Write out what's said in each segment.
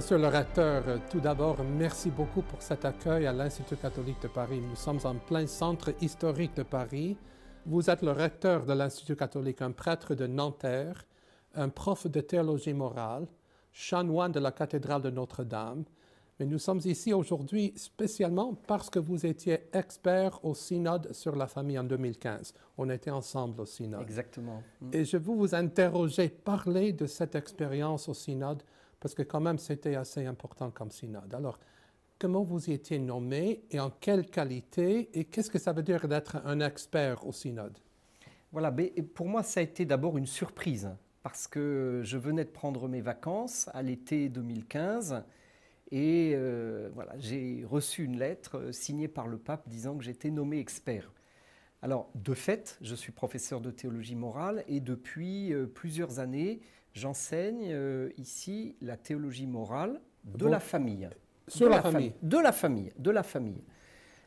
Monsieur le recteur, euh, tout d'abord, merci beaucoup pour cet accueil à l'Institut catholique de Paris. Nous sommes en plein centre historique de Paris. Vous êtes le recteur de l'Institut catholique, un prêtre de Nanterre, un prof de théologie morale, chanoine de la cathédrale de Notre-Dame. Mais nous sommes ici aujourd'hui spécialement parce que vous étiez expert au synode sur la famille en 2015. On était ensemble au synode. Exactement. Et je veux vous interroger, parler de cette expérience au synode parce que quand même c'était assez important comme synode. Alors, comment vous y étiez nommé et en quelle qualité et qu'est-ce que ça veut dire d'être un expert au synode Voilà, pour moi ça a été d'abord une surprise parce que je venais de prendre mes vacances à l'été 2015 et euh, voilà, j'ai reçu une lettre euh, signée par le pape disant que j'étais nommé expert. Alors, de fait, je suis professeur de théologie morale et depuis euh, plusieurs années, J'enseigne euh, ici la théologie morale de la famille. de la, famille. De la famille, de la famille.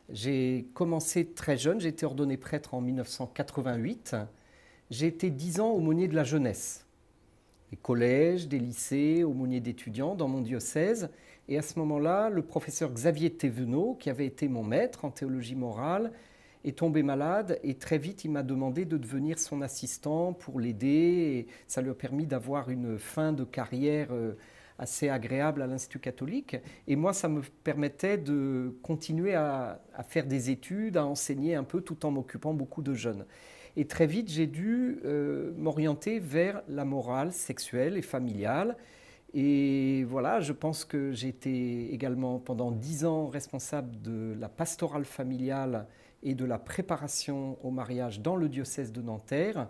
J'ai commencé très jeune, j'ai été ordonné prêtre en 1988. J'ai été dix ans aumônier de la jeunesse. Des collèges, des lycées, aumônier d'étudiants dans mon diocèse. Et à ce moment-là, le professeur Xavier Thévenot, qui avait été mon maître en théologie morale, est tombé malade et très vite il m'a demandé de devenir son assistant pour l'aider. Ça lui a permis d'avoir une fin de carrière euh, assez agréable à l'Institut catholique. Et moi, ça me permettait de continuer à, à faire des études, à enseigner un peu tout en m'occupant beaucoup de jeunes. Et très vite, j'ai dû euh, m'orienter vers la morale sexuelle et familiale. Et voilà, je pense que j'étais également pendant dix ans responsable de la pastorale familiale et de la préparation au mariage dans le diocèse de Nanterre.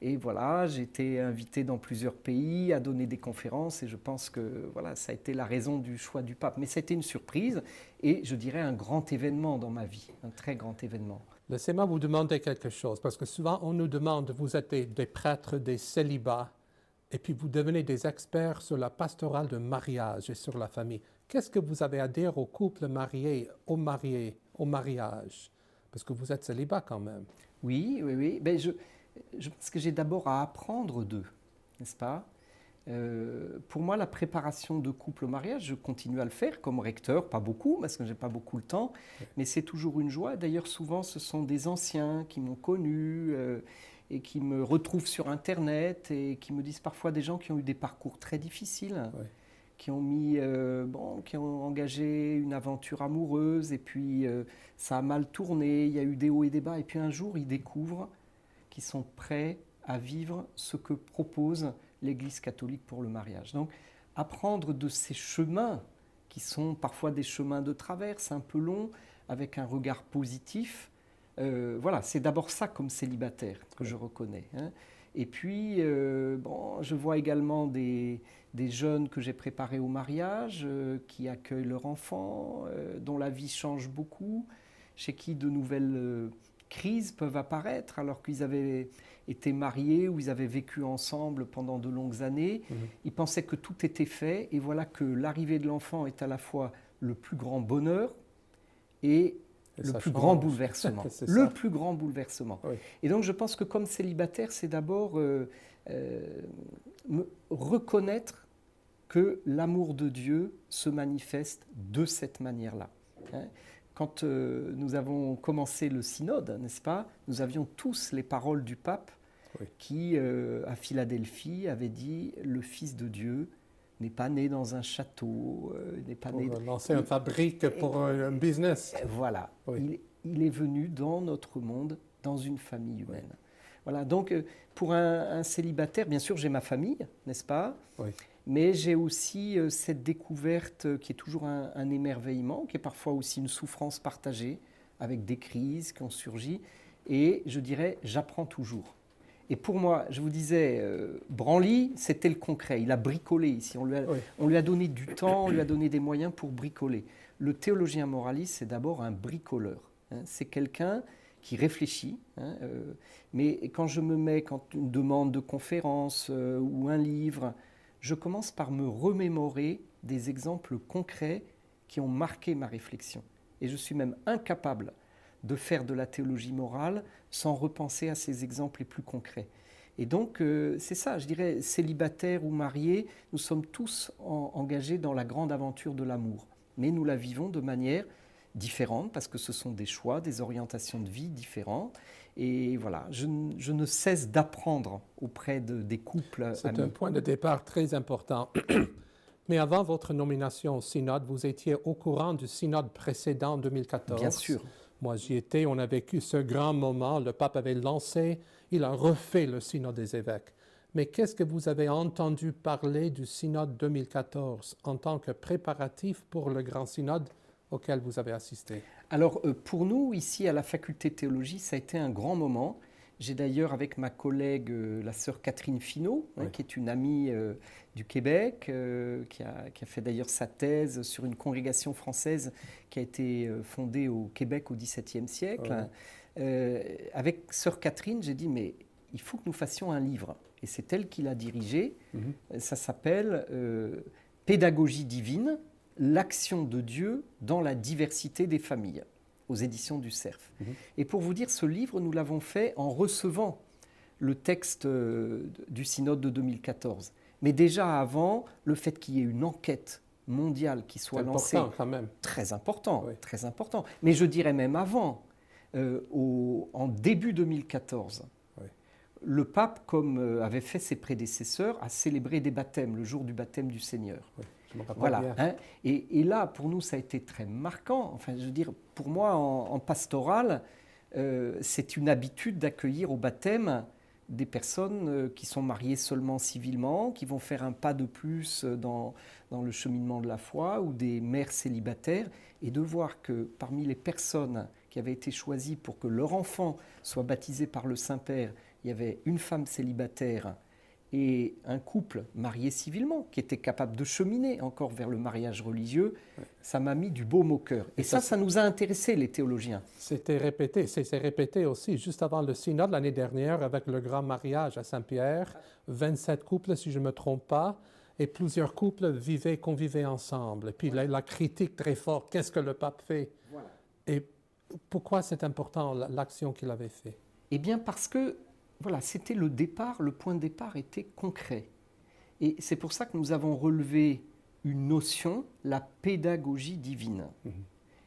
Et voilà, j'ai été invité dans plusieurs pays à donner des conférences et je pense que voilà, ça a été la raison du choix du pape. Mais c'était une surprise et je dirais un grand événement dans ma vie, un très grand événement. Laissez-moi vous demander quelque chose parce que souvent on nous demande, vous êtes des prêtres des célibats et puis vous devenez des experts sur la pastorale de mariage et sur la famille. Qu'est-ce que vous avez à dire aux couples mariés, aux mariés, au mariage parce que vous êtes célibat quand même. Oui, oui, oui. Ben, je, pense que j'ai d'abord à apprendre d'eux, n'est-ce pas euh, pour moi, la préparation de couple au mariage, je continue à le faire comme recteur, pas beaucoup, parce que j'ai pas beaucoup le temps, mais c'est toujours une joie. D'ailleurs, souvent, ce sont des anciens qui m'ont connu euh, et qui me retrouvent sur Internet et qui me disent parfois des gens qui ont eu des parcours très difficiles. Ouais qui ont mis, euh, qui ont engagé une aventure amoureuse et puis euh, ça a mal tourné, il y a eu des hauts et des bas et puis un jour ils découvrent qu'ils sont prêts à vivre ce que propose l'Église catholique pour le mariage. Donc apprendre de ces chemins qui sont parfois des chemins de traverse un peu longs avec un regard positif, euh, voilà, c'est d'abord ça comme célibataire que je reconnais. Hein. Et puis, euh, bon, je vois également des, jeunes que j'ai préparés au mariage, euh, qui accueillent leur enfant, euh, dont la vie change beaucoup, chez qui de nouvelles crises peuvent apparaître alors qu'ils avaient été mariés ou ils avaient vécu ensemble pendant de longues années. Mmh. Ils pensaient que tout était fait et voilà que l'arrivée de l'enfant est à la fois le plus grand bonheur et le plus, grand bouleversement. le plus grand bouleversement. Et donc je pense que comme célibataire, c'est d'abord euh, euh, reconnaître que l'amour de Dieu se manifeste de cette manière-là. Hein. Quand euh, nous avons commencé le synode, n'est-ce pas, nous avions tous les paroles du pape qui, à Philadelphie, avait dit, le Fils de Dieu n'est pas né dans un château, euh, n'est pas né... lancer une fabrique pour un business. Euh, voilà. Il, est venu dans notre monde, dans une famille humaine. Voilà, donc euh, pour un, célibataire, bien sûr, j'ai ma famille, n'est-ce pas oui. Mais j'ai aussi cette découverte qui est toujours un, un, émerveillement, qui est parfois aussi une souffrance partagée, avec des crises qui ont surgi. Et je dirais, j'apprends toujours. Et pour moi, je vous disais, euh, Branly, c'était le concret. Il a bricolé ici. On lui a, on lui a donné du temps, on lui a donné des moyens pour bricoler. Le théologien moraliste, c'est d'abord un bricoleur. Hein. C'est quelqu'un qui réfléchit. Hein, euh, mais quand je me mets, quand une demande de conférence euh, ou un livre, je commence par me remémorer des exemples concrets qui ont marqué ma réflexion. Et je suis même incapable de faire de la théologie morale sans repenser à ces exemples les plus concrets. Et donc, euh, c'est ça, je dirais, célibataire ou marié, nous sommes tous engagés dans la grande aventure de l'amour. Mais nous la vivons de manière différente parce que ce sont des choix, des orientations de vie différentes. Et voilà, je, ne cesse d'apprendre auprès des couples. C'est un point de départ très important. Mais avant votre nomination au synode, vous étiez au courant du synode précédent en 2014. Bien sûr. Moi, j'y étais, on a vécu ce grand moment, le pape avait lancé, il a refait le synode des évêques. Mais qu'est-ce que vous avez entendu parler du synode 2014 en tant que préparatif pour le grand synode auquel vous avez assisté Alors, euh, pour nous, ici, à la faculté de théologie, ça a été un grand moment j'ai d'ailleurs avec ma collègue, euh, la sœur Catherine Finot, hein, qui est une amie euh, du Québec, euh, qui, a, fait d'ailleurs sa thèse sur une congrégation française qui a été fondée au Québec au XVIIe siècle. avec sœur Catherine, j'ai dit, mais il faut que nous fassions un livre. Et c'est elle qui l'a dirigé. Mhm. Ça s'appelle Pédagogie divine, l'action de Dieu dans la diversité des familles aux éditions du CERF. Mhm. Et pour vous dire, ce livre, nous l'avons fait en recevant le texte euh, du synode de 2014. Mais déjà avant, le fait qu'il y ait une enquête mondiale qui soit lancée, quand même. très important, très important. Mais je dirais même avant, euh, en début 2014, le pape, comme euh, avait fait ses prédécesseurs, a célébré des baptêmes, le jour du baptême du Seigneur. Oui. Voilà. Hein. Et, là, pour nous, ça a été très marquant. Enfin, je veux dire, pour moi, en, pastoral, euh, c'est une habitude d'accueillir au baptême des personnes euh, qui sont mariées seulement civilement, qui vont faire un pas de plus euh, dans, dans le cheminement de la foi, ou des mères célibataires, et de voir que parmi les personnes qui avaient été choisies pour que leur enfant soit baptisé par le Saint-Père, il y avait une femme célibataire et un couple marié civilement, qui était capable de cheminer encore vers le mariage religieux, ça m'a mis du beau au cœur. Et, ça, ça, nous a intéressés, les théologiens. C'était répété, c'est répété aussi juste avant le synode l'année dernière avec le grand mariage à Saint-Pierre. 27 couples, si je ne me trompe pas, et plusieurs couples vivaient, convivaient ensemble. Et puis la, critique très forte, qu'est-ce que le pape fait Et pourquoi c'est important l'action qu'il avait faite Eh bien parce que voilà, c'était le départ, le point de départ était concret. Et c'est pour ça que nous avons relevé une notion, la pédagogie divine, mhm.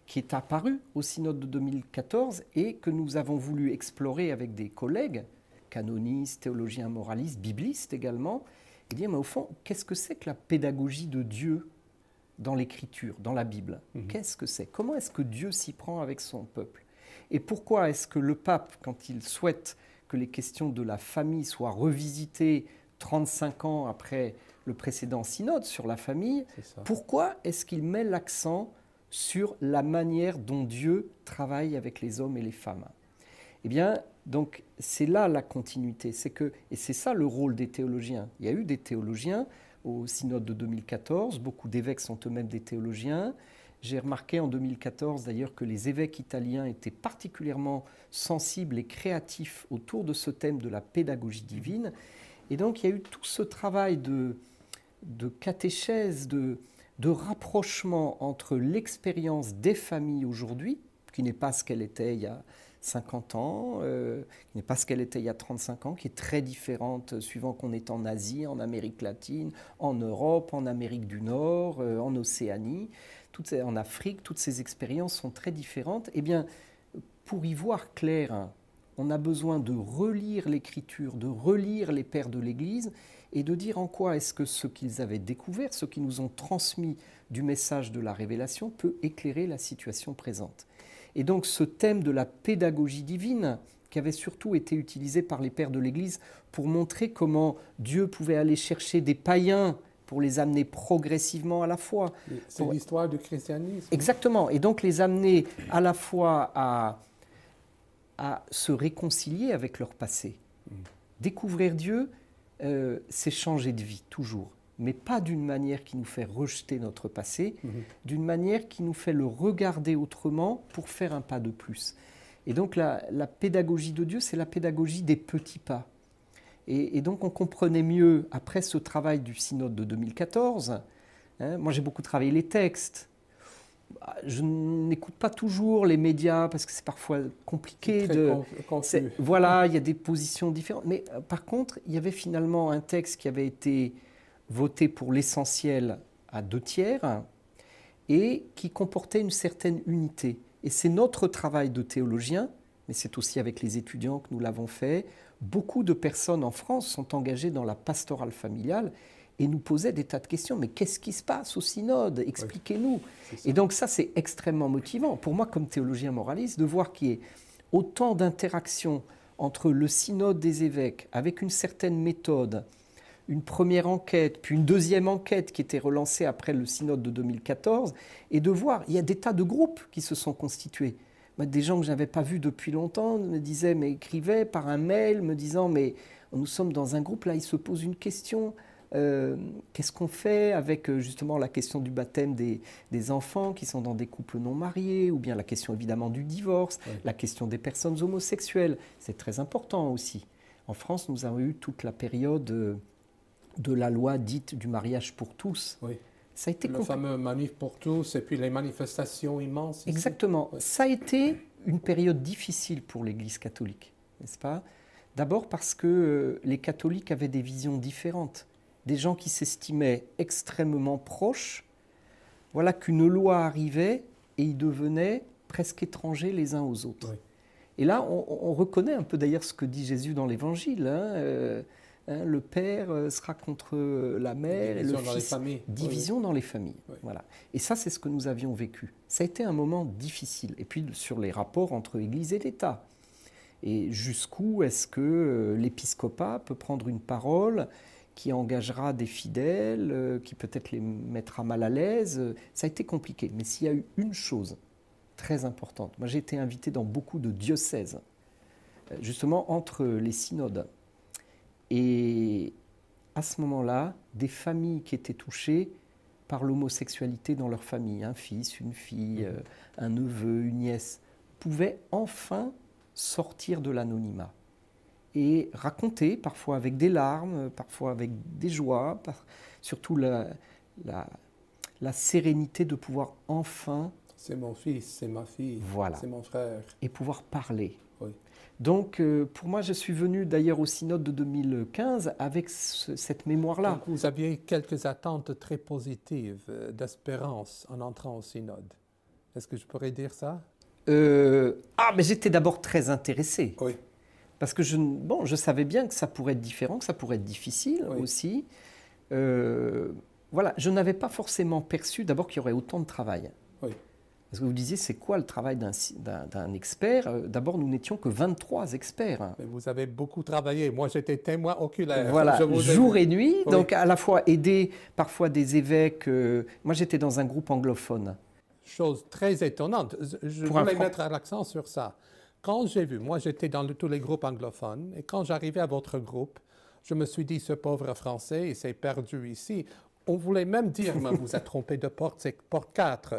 qui est apparue au synode de 2014 et que nous avons voulu explorer avec des collègues, canonistes, théologiens moralistes, biblistes également, et dire, mais au fond, qu'est-ce que c'est que la pédagogie de Dieu dans l'Écriture, dans la Bible mhm. Qu'est-ce que c'est Comment est-ce que Dieu s'y prend avec son peuple Et pourquoi est-ce que le pape, quand il souhaite que les questions de la famille soient revisitées 35 ans après le précédent synode sur la famille, pourquoi est-ce qu'il met l'accent sur la manière dont Dieu travaille avec les hommes et les femmes Eh bien, donc c'est là la continuité, c'est que et c'est ça le rôle des théologiens. Il y a eu des théologiens au synode de 2014, beaucoup d'évêques sont eux-mêmes des théologiens. J'ai remarqué en 2014 d'ailleurs que les évêques italiens étaient particulièrement sensibles et créatifs autour de ce thème de la pédagogie divine. Et donc il y a eu tout ce travail de, de catéchèse, de, rapprochement entre l'expérience des familles aujourd'hui, qui n'est pas ce qu'elle était il y a 50 ans, euh, qui n'est pas ce qu'elle était il y a 35 ans, qui est très différente euh, suivant qu'on est en Asie, en Amérique latine, en Europe, en Amérique du Nord, euh, en Océanie en Afrique, toutes ces expériences sont très différentes. Eh bien, pour y voir clair, on a besoin de relire l'écriture, de relire les pères de l'Église et de dire en quoi est-ce que ce qu'ils avaient découvert, ce qu'ils nous ont transmis du message de la révélation peut éclairer la situation présente. Et donc ce thème de la pédagogie divine, qui avait surtout été utilisé par les pères de l'Église pour montrer comment Dieu pouvait aller chercher des païens pour les amener progressivement à la foi. C'est l'histoire du christianisme. Exactement. Et donc les amener à la fois à, à se réconcilier avec leur passé. Mm. Découvrir Dieu, euh, c'est changer de vie, toujours. Mais pas d'une manière qui nous fait rejeter notre passé, mm-hmm. d'une manière qui nous fait le regarder autrement pour faire un pas de plus. Et donc la pédagogie de Dieu, c'est la pédagogie des petits pas. Et, donc on comprenait mieux, après ce travail du synode de 2014, hein, moi j'ai beaucoup travaillé les textes. Je n'écoute pas toujours les médias parce que c'est parfois compliqué de. Voilà, il y a des positions différentes. Mais euh, par contre, il y avait finalement un texte qui avait été voté pour l'essentiel à deux tiers et qui comportait une certaine unité. Et c'est notre travail de théologien, mais c'est aussi avec les étudiants que nous l'avons fait, beaucoup de personnes en France sont engagées dans la pastorale familiale et nous posaient des tas de questions. Mais qu'est-ce qui se passe au synode Expliquez-nous. et donc ça, c'est extrêmement motivant pour moi comme théologien moraliste de voir qu'il y ait autant d'interactions entre le synode des évêques avec une certaine méthode, une première enquête, puis une deuxième enquête qui était relancée après le synode de 2014, et de voir, il y a des tas de groupes qui se sont constitués des gens que je n'avais pas vus depuis longtemps me disaient, m'écrivaient par un mail, me disant, mais nous sommes dans un groupe, là, il se pose une question. Euh, qu'est-ce qu'on fait avec euh, justement la question du baptême des, enfants qui sont dans des couples non mariés, ou bien la question évidemment du divorce, la question des personnes homosexuelles C'est très important aussi. En France, nous avons eu toute la période euh, de la loi dite du mariage pour tous. Oui a été le fameux manif pour tous et puis les manifestations immenses. Exactement. Ça a été une période difficile pour l'Église catholique, n'est-ce pas D'abord parce que euh, les catholiques avaient des visions différentes, des gens qui s'estimaient extrêmement proches. Voilà qu'une loi arrivait et ils devenaient presque étrangers les uns aux autres. Et là, on, reconnaît un peu d'ailleurs ce que dit Jésus dans l'Évangile. Hein, euh, Hein, le père euh, sera contre euh, la mère division et dans fils. Les division dans les familles. Voilà. Et ça, c'est ce que nous avions vécu. Ça a été un moment difficile. Et puis sur les rapports entre Église et l'État. Et jusqu'où est-ce que euh, l'épiscopat peut prendre une parole qui engagera des fidèles, qui peut-être les mettra mal à l'aise Ça a été compliqué. Mais s'il y a eu une chose très importante, moi j'ai été invité dans beaucoup de diocèses, justement entre les synodes. Et à ce moment-là, des familles qui étaient touchées par l'homosexualité dans leur famille, un fils, une fille, mhm. euh, un neveu, une nièce, pouvaient enfin sortir de l'anonymat et raconter, parfois avec des larmes, parfois avec des joies, surtout la, la, sérénité de pouvoir enfin... C'est mon fils, c'est ma fille, voilà. c'est mon frère. Et pouvoir parler. Donc, euh, pour moi, je suis venu d'ailleurs au synode de 2015 avec cette mémoire-là. Vous aviez quelques attentes très positives euh, d'espérance en entrant au synode. Est-ce que je pourrais dire ça euh, Ah, mais j'étais d'abord très intéressé. Oui. Parce que je, savais bien que ça pourrait être différent, que ça pourrait être difficile aussi. voilà, je n'avais pas forcément perçu d'abord qu'il y aurait autant de travail. Oui. Parce que vous disiez, c'est quoi le travail d'un expert euh, D'abord, nous n'étions que 23 experts. vous avez beaucoup travaillé. Moi, j'étais témoin oculaire. Voilà, jour et nuit. Donc, à la fois aider parfois des évêques. Euh, moi, j'étais dans un groupe anglophone. Chose très étonnante. Je voulais mettre l'accent sur ça. Quand j'ai vu, moi, j'étais dans tous les groupes anglophones, et quand j'arrivais à votre groupe, je me suis dit, ce pauvre Français, il s'est perdu ici. On voulait même dire, mais vous êtes trompé de porte, c'est porte 4.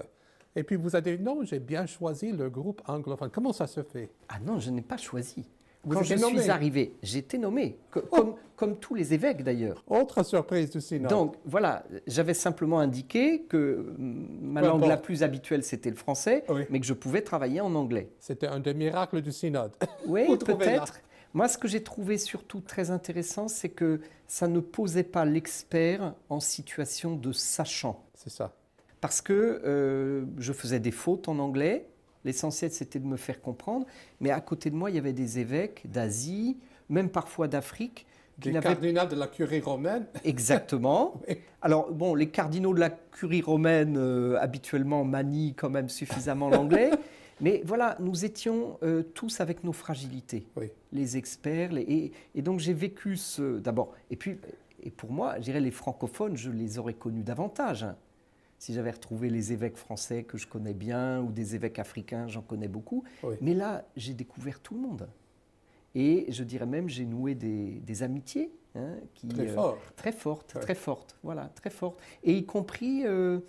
Et puis vous avez dit non, j'ai bien choisi le groupe anglophone. Comment ça se fait Ah non, je n'ai pas choisi. Vous Quand je suis arrivé, j'étais nommé, oh. comme, comme, tous les évêques d'ailleurs. Autre surprise du synode. Donc voilà, j'avais simplement indiqué que ma langue la plus habituelle c'était le français, mais que je pouvais travailler en anglais. C'était un des miracles du synode. Oui, peut-être. Moi, ce que j'ai trouvé surtout très intéressant, c'est que ça ne posait pas l'expert en situation de sachant. C'est ça parce que euh, je faisais des fautes en anglais. L'essentiel, c'était de me faire comprendre. Mais à côté de moi, il y avait des évêques d'Asie, même parfois d'Afrique. Les cardinaux de la curie romaine. Exactement. Alors, bon, les cardinaux de la curie romaine, euh, habituellement, manient quand même suffisamment l'anglais. Mais voilà, nous étions euh, tous avec nos fragilités, les experts. et, donc, j'ai vécu ce. D'abord, et puis, et pour moi, je dirais, les francophones, je les aurais connus davantage. Hein si j'avais retrouvé les évêques français que je connais bien ou des évêques africains, j'en connais beaucoup. Mais là, j'ai découvert tout le monde. Et je dirais même, j'ai noué des, amitiés. Hein, qui, très, euh, fortes, très fortes, voilà, très fortes. Et y compris euh,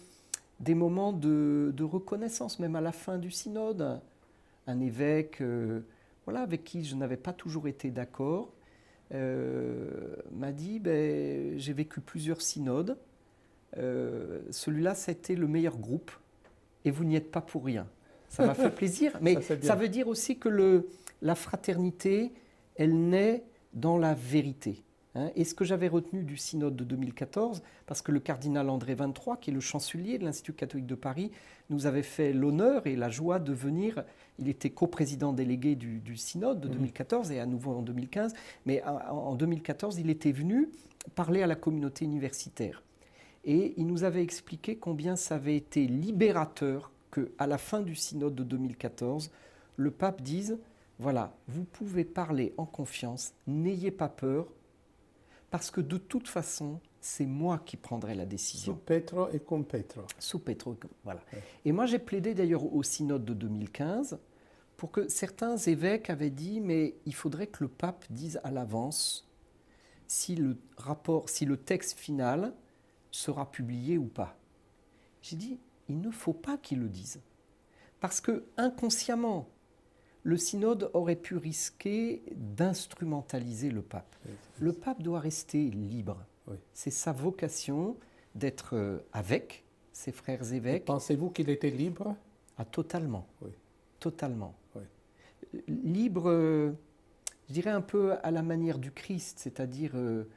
des moments de, reconnaissance, même à la fin du synode. Un, évêque euh, voilà, avec qui je n'avais pas toujours été d'accord m'a dit, ben, j'ai vécu plusieurs synodes, euh, celui-là, c'était le meilleur groupe et vous n'y êtes pas pour rien. Ça m'a fait plaisir, mais ça, veut dire aussi que la fraternité, elle naît dans la vérité. Hein. Et ce que j'avais retenu du synode de 2014, parce que le cardinal André 23, qui est le chancelier de l'Institut catholique de Paris, nous avait fait l'honneur et la joie de venir. Il était coprésident délégué du, synode de 2014 mhm. et à nouveau en 2015. Mais euh, en 2014, il était venu parler à la communauté universitaire et il nous avait expliqué combien ça avait été libérateur que, à la fin du synode de 2014, le pape dise voilà, vous pouvez parler en confiance, n'ayez pas peur, parce que de toute façon, c'est moi qui prendrai la décision. Sous Petro et con Petro. Sous Petro, voilà. Et moi, j'ai plaidé d'ailleurs au synode de 2015 pour que certains évêques avaient dit mais il faudrait que le pape dise à l'avance si le rapport, si le texte final sera publié ou pas. J'ai dit, il ne faut pas qu'ils le disent. Parce que inconsciemment, le synode aurait pu risquer d'instrumentaliser le pape. Le pape doit rester libre. C'est sa vocation d'être euh, avec ses frères évêques. Pensez-vous qu'il était libre À ah, totalement. Totalement. Libre, euh, je dirais un peu à la manière du Christ, c'est-à-dire euh,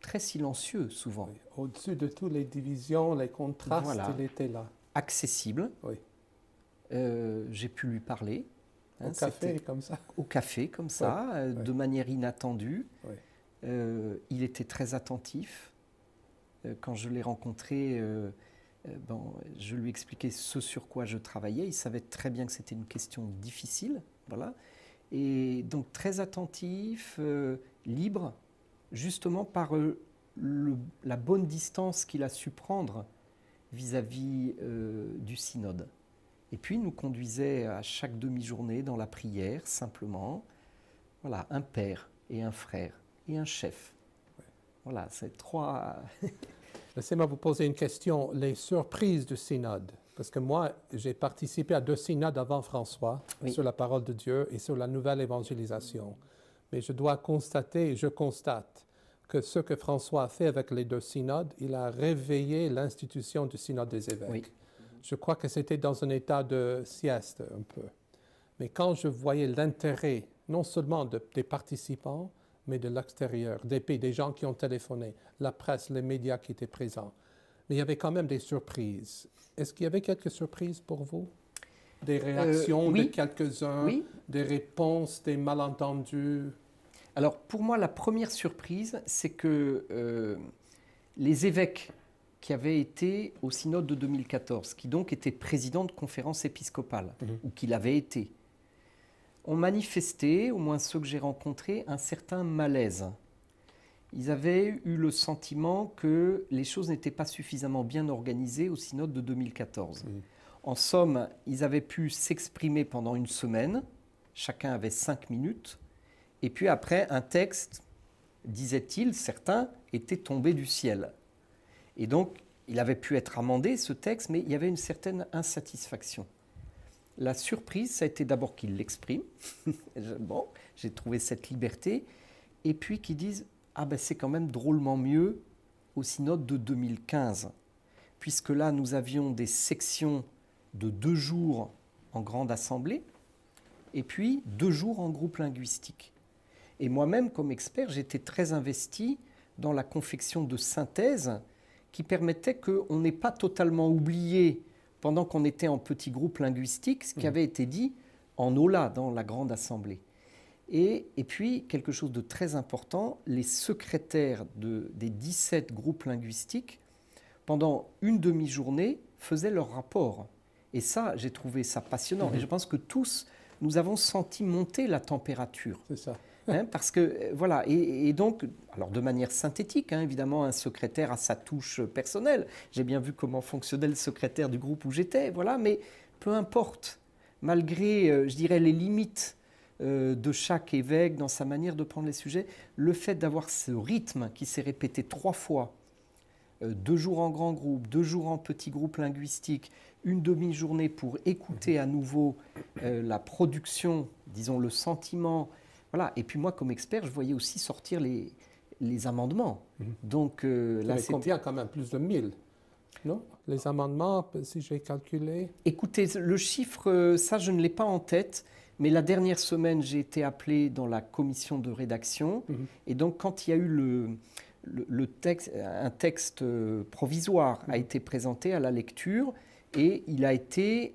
très silencieux souvent. Au-dessus de toutes les divisions, les contrastes, il était là. Accessible. Euh, j'ai pu lui parler. Hein, au café, comme ça. Au café, comme ça, euh, de manière inattendue. Euh, il était très attentif. quand je l'ai rencontré, bon, je lui expliquais ce sur quoi je travaillais. Il savait très bien que c'était une question difficile. Voilà. Et donc très attentif, libre, justement par euh, la bonne distance qu'il a su prendre vis-à-vis euh, du synode. Et puis, il nous conduisait à chaque demi-journée dans la prière, simplement. Voilà, un père et un frère et un chef. Voilà, c'est trois. Laissez-moi vous poser une question. Les surprises du synode. Parce que moi, j'ai participé à deux synodes avant François sur la parole de Dieu et sur la nouvelle évangélisation mais je dois constater, et je constate, que ce que François a fait avec les deux synodes, il a réveillé l'institution du synode des évêques. Je crois que c'était dans un état de sieste un peu. Mais quand je voyais l'intérêt, non seulement des participants, mais de l'extérieur, des pays, des gens qui ont téléphoné, la presse, les médias qui étaient présents, mais il y avait quand même des surprises. Est-ce qu'il y avait quelques surprises pour vous des euh, réactions de quelques-uns, des réponses, des malentendus Alors pour moi, la première surprise, c'est que euh, les évêques qui avaient été au synode de 2014, qui donc étaient présidents de conférences épiscopales, mhm. ou qui l'avaient été, ont manifesté, au moins ceux que j'ai rencontrés, un certain malaise. Ils avaient eu le sentiment que les choses n'étaient pas suffisamment bien organisées au synode de 2014. En somme, ils avaient pu s'exprimer pendant une semaine, chacun avait cinq minutes, et puis après, un texte, disait-il, certains étaient tombés du ciel. Et donc, il avait pu être amendé, ce texte, mais il y avait une certaine insatisfaction. La surprise, ça a été d'abord qu'il l'exprime. bon, j'ai trouvé cette liberté. Et puis qu'ils disent Ah ben c'est quand même drôlement mieux au synode de 2015. Puisque là, nous avions des sections de deux jours en grande assemblée et puis deux jours en groupe linguistique. Et moi-même, comme expert, j'étais très investi dans la confection de synthèses qui permettaient qu'on n'ait pas totalement oublié, pendant qu'on était en petit groupe linguistique, ce qui mmh. avait été dit en OLA, dans la Grande Assemblée. Et, puis, quelque chose de très important, les secrétaires des 17 groupes linguistiques, pendant une demi-journée, faisaient leur rapport. Et ça, j'ai trouvé ça passionnant. Et mhm. je pense que tous, nous avons senti monter la température. C'est ça. Hein, parce que, euh, voilà, et, donc, alors de manière synthétique, hein, évidemment, un secrétaire a sa touche personnelle. J'ai bien vu comment fonctionnait le secrétaire du groupe où j'étais, voilà, mais peu importe, malgré, euh, je dirais, les limites euh, de chaque évêque dans sa manière de prendre les sujets, le fait d'avoir ce rythme qui s'est répété trois fois euh, deux jours en grand groupe, deux jours en petit groupe linguistique, une demi-journée pour écouter à nouveau euh, la production, disons le sentiment. Voilà. Et puis moi, comme expert, je voyais aussi sortir les, les amendements. Mhm. Donc euh, là, c'est quand même Plus de 1000 non Les amendements, si j'ai calculé Écoutez, le chiffre, euh, ça, je ne l'ai pas en tête. Mais la dernière semaine, j'ai été appelé dans la commission de rédaction. Mhm. Et donc, quand il y a eu le, un texte euh, provisoire a mm. été présenté à la lecture et il a été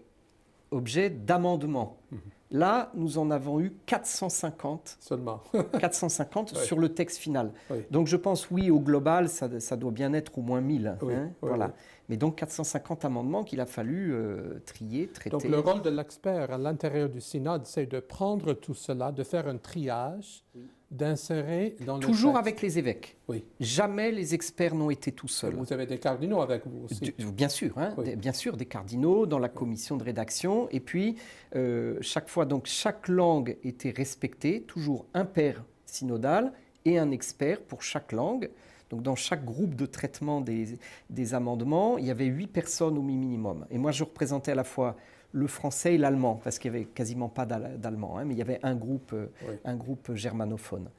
objet d'amendements. Mm-hmm. Là, nous en avons eu 450. Seulement. 450 sur le texte final. Donc je pense, oui, au global, ça, doit bien être au moins 1000. Hein. voilà. Mais donc 450 amendements qu'il a fallu euh, trier, traiter. Donc le rôle de l'expert à l'intérieur du synode, c'est de prendre tout cela, de faire un triage, d'insérer dans le Toujours avec les évêques. Oui. Jamais les experts n'ont été tout seuls. Vous avez des cardinaux avec vous aussi. bien sûr, hein, bien sûr, des cardinaux dans la commission de rédaction. Et puis, euh, chaque fois, donc, chaque langue était respectée, toujours un père synodal et un expert pour chaque langue. Donc dans chaque groupe de traitement des, amendements, il y avait huit personnes au minimum. Et moi, je représentais à la fois le français et l'allemand, parce qu'il n'y avait quasiment pas d'allemand, hein, mais il y avait un groupe, euh, un groupe germanophone.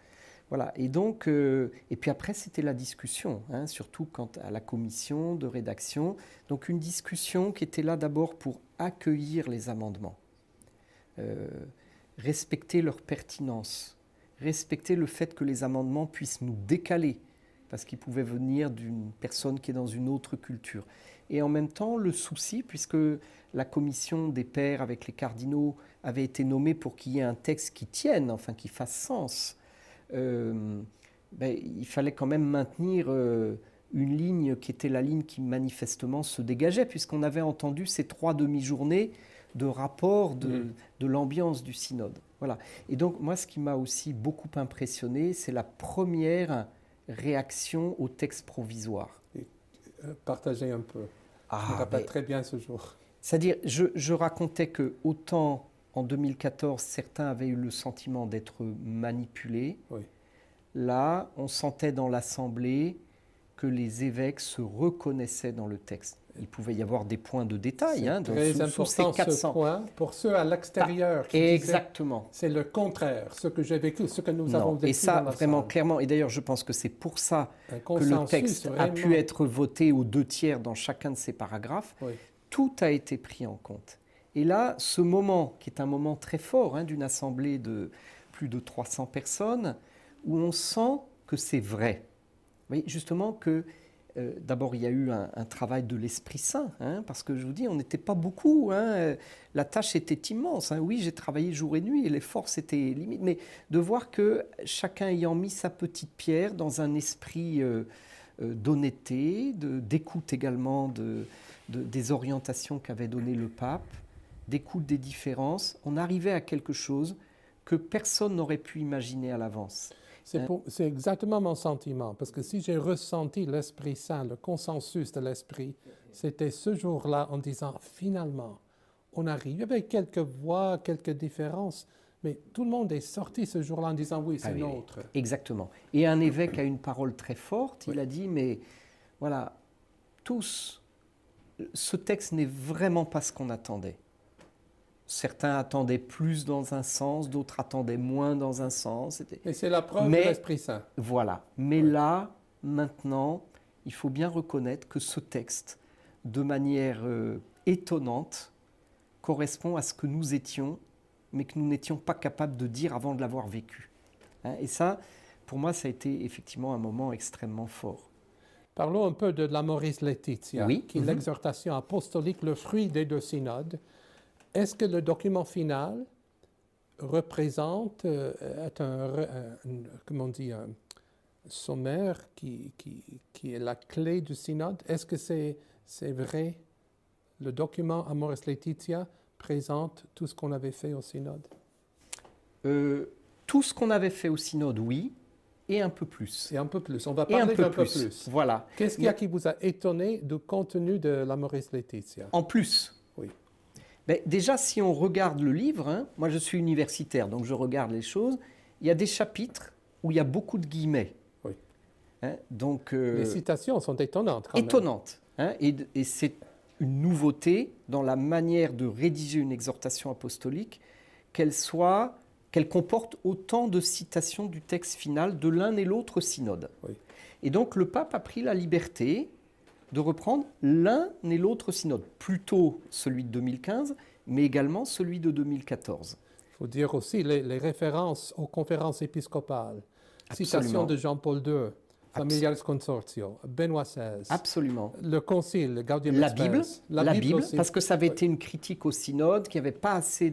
Voilà. Et donc, euh, et puis après, c'était la discussion, hein, surtout quant à la commission de rédaction. Donc, une discussion qui était là d'abord pour accueillir les amendements, euh, respecter leur pertinence, respecter le fait que les amendements puissent nous décaler, parce qu'ils pouvaient venir d'une personne qui est dans une autre culture et en même temps le souci, puisque la commission des pairs avec les cardinaux avait été nommée pour qu'il y ait un texte qui tienne, enfin qui fasse sens, euh, ben, il fallait quand même maintenir euh, une ligne qui était la ligne qui manifestement se dégageait, puisqu'on avait entendu ces trois demi-journées de rapport de, mmh. de l'ambiance du synode. Voilà. Et donc moi, ce qui m'a aussi beaucoup impressionné, c'est la première réaction au texte provisoire partager un peu. Ah, on je me rappelle très bien ce jour. C'est-à-dire, je, racontais que autant en 2014, certains avaient eu le sentiment d'être manipulés. Là, on sentait dans l'Assemblée que les évêques se reconnaissaient dans le texte. Il pouvait y avoir des points de détail hein, dans, très ces 400. Ce pour ceux à l'extérieur. qui exactement. C'est le contraire, ce que j'ai vécu, ce que nous avons vécu. Et ça, vraiment clairement. Et d'ailleurs, je pense que c'est pour ça que le texte a pu être voté aux deux tiers dans chacun de ces paragraphes. Tout a été pris en compte. Et là, ce moment, qui est un moment très fort hein, d'une assemblée de plus de 300 personnes, où on sent que c'est vrai justement que euh, d'abord, il y a eu un, travail de l'Esprit Saint, hein, parce que je vous dis, on n'était pas beaucoup. Hein, euh, la tâche était immense. Hein. oui, j'ai travaillé jour et nuit et les forces étaient limites. Mais de voir que chacun ayant mis sa petite pierre dans un esprit euh, d'honnêteté, d'écoute également des orientations qu'avait donné le pape, d'écoute des différences, on arrivait à quelque chose que personne n'aurait pu imaginer à l'avance. Euh. C'est exactement mon sentiment, parce que si j'ai ressenti l'Esprit Saint, le consensus de l'Esprit, c'était ce jour-là en disant, finalement, on arrive. Il y avait quelques voix, quelques différences, mais tout le monde est sorti ce jour-là en disant, oui, c'est ah Exactement. Et un évêque a une parole très forte. Il a dit, mais voilà, tous, ce texte n'est vraiment pas ce qu'on attendait. Certains attendaient plus dans un sens, d'autres attendaient moins dans un sens. Mais c'est la preuve de l'Esprit Saint. Voilà. Mais là, maintenant, il faut bien reconnaître que ce texte, de manière euh, étonnante, correspond à ce que nous étions, mais que nous n'étions pas capables de dire avant de l'avoir vécu. Hein, et ça, pour moi, ça a été effectivement un moment extrêmement fort. Parlons un peu de la Maurice Laetitia, oui. qui est mhm. l'exhortation apostolique, le fruit des deux synodes. Est-ce que le document final représente, euh, est un, comment on sommaire qui, qui, est la clé du synode? Est-ce que c'est vrai? Le document Amoris Laetitia présente tout ce qu'on avait fait au synode? Euh, tout ce qu'on avait fait au synode, oui, et un peu plus. Et un peu plus. On va parler d'un peu, plus. Voilà. Qu'est-ce qu'il y a qui vous a étonné du contenu de l'Amoris Laetitia En plus, Déjà, si on regarde le livre, hein, moi je suis universitaire, donc je regarde les choses, il y a des chapitres où il y a beaucoup de guillemets. Oui. Hein, donc, euh, les citations sont étonnantes. étonnantes. Hein, et, c'est une nouveauté dans la manière de rédiger une exhortation apostolique, qu'elle soit qu'elle comporte autant de citations du texte final de l'un et l'autre synode. Et donc le pape a pris la liberté, de reprendre l'un et l'autre synode, plutôt celui de 2015, mais également celui de 2014. Il faut dire aussi les, références aux conférences épiscopales, citation de Jean-Paul II, Familiaris Consortio, Benoît XVI. Absolument. Le Concile, La Bible, la, Bible, parce que ça avait été une critique au synode, qui n'y avait pas assez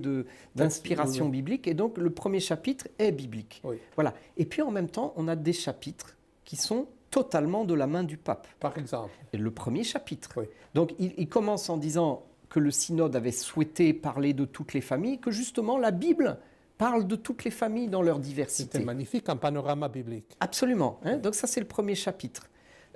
d'inspiration biblique, et donc le premier chapitre est biblique. Voilà. Et puis en même temps, on a des chapitres qui sont totalement de la main du pape. Par exemple. Et le premier chapitre. Donc il, commence en disant que le synode avait souhaité parler de toutes les familles, que justement la Bible parle de toutes les familles dans leur diversité. C'était magnifique, un panorama biblique. Absolument. Hein. Donc ça, c'est le premier chapitre.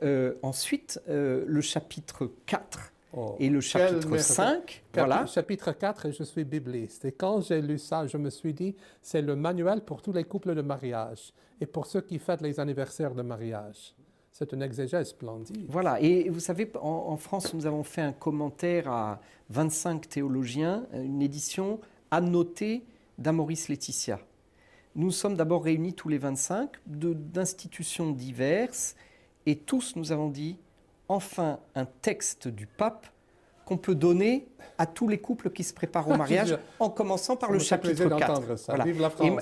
Euh, ensuite, euh, le chapitre 4 et le chapitre 5. voilà. Chapitre 4, je suis bibliste. Et quand j'ai lu ça, je me suis dit, c'est le manuel pour tous les couples de mariage et pour ceux qui fêtent les anniversaires de mariage. C'est une exégèse splendide. Voilà, et vous savez, en, France, nous avons fait un commentaire à 25 théologiens, une édition annotée d'Amaurice Laetitia. Nous sommes d'abord réunis tous les 25 d'institutions diverses, et tous nous avons dit, enfin, un texte du pape qu'on peut donner à tous les couples qui se préparent au mariage, en commençant par le chapitre 4.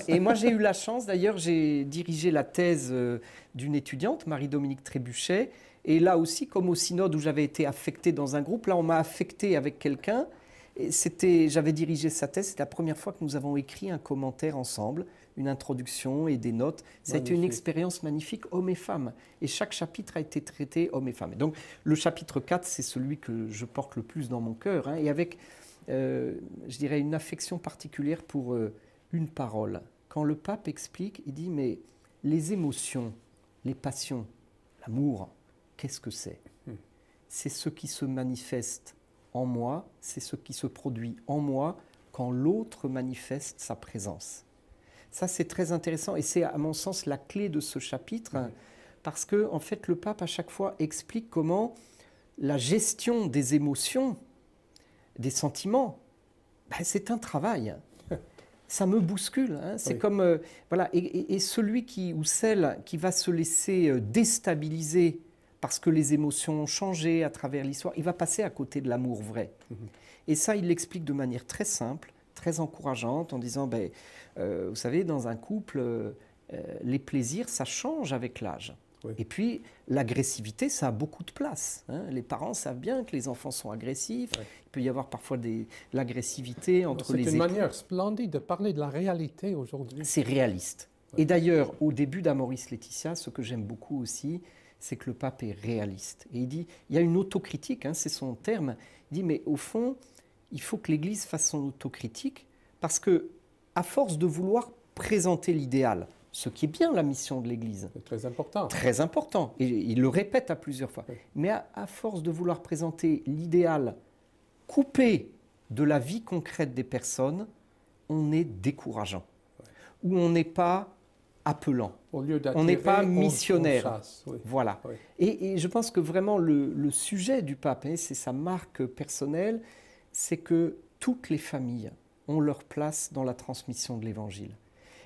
Et, moi, j'ai eu la chance, d'ailleurs, j'ai dirigé la thèse euh, d'une étudiante, Marie-Dominique Trébuchet, et là aussi, comme au synode où j'avais été affecté dans un groupe, là, on m'a affecté avec quelqu'un. C'était, j'avais dirigé sa thèse, c'était la première fois que nous avons écrit un commentaire ensemble une introduction et des notes. C'est une expérience magnifique, homme et femme. Et chaque chapitre a été traité, homme et femme. Et donc, le chapitre 4, c'est celui que je porte le plus dans mon cœur, hein, et avec, euh, je dirais, une affection particulière pour euh, une parole. Quand le pape explique, il dit, mais les émotions, les passions, l'amour, qu'est-ce que c'est hmm. C'est ce qui se manifeste en moi, c'est ce qui se produit en moi quand l'autre manifeste sa présence. Ça, c'est très intéressant et c'est, à mon sens, la clé de ce chapitre, parce que, en fait, le pape, à chaque fois, explique comment la gestion des émotions, des sentiments, ben, c'est un travail. Ça me bouscule. Hein. C'est comme. Euh, voilà. Et, celui qui, ou celle qui va se laisser euh, déstabiliser parce que les émotions ont changé à travers l'histoire, il va passer à côté de l'amour vrai. Mm-hmm. Et ça, il l'explique de manière très simple très encourageante en disant, ben, euh, vous savez, dans un couple, euh, les plaisirs, ça change avec l'âge. Et puis, l'agressivité, ça a beaucoup de place. Hein. Les parents savent bien que les enfants sont agressifs. Il peut y avoir parfois de l'agressivité entre les C'est une manière splendide de parler de la réalité aujourd'hui. C'est réaliste. Et d'ailleurs, au début d'Amoris Laetitia, ce que j'aime beaucoup aussi, c'est que le pape est réaliste. Et il dit, il y a une autocritique, hein, c'est son terme. Il dit, mais au fond, il faut que l'Église fasse son autocritique parce que, à force de vouloir présenter l'idéal, ce qui est bien la mission de l'Église. Très important. Très important. Et il le répète à plusieurs fois. Mais à, force de vouloir présenter l'idéal coupé de la vie concrète des personnes, on est décourageant. Ou on n'est pas appelant. Au lieu on n'est pas missionnaire. Voilà. Et, je pense que vraiment le, sujet du pape, hein, c'est sa marque personnelle, c'est que toutes les familles ont leur place dans la transmission de l'Évangile.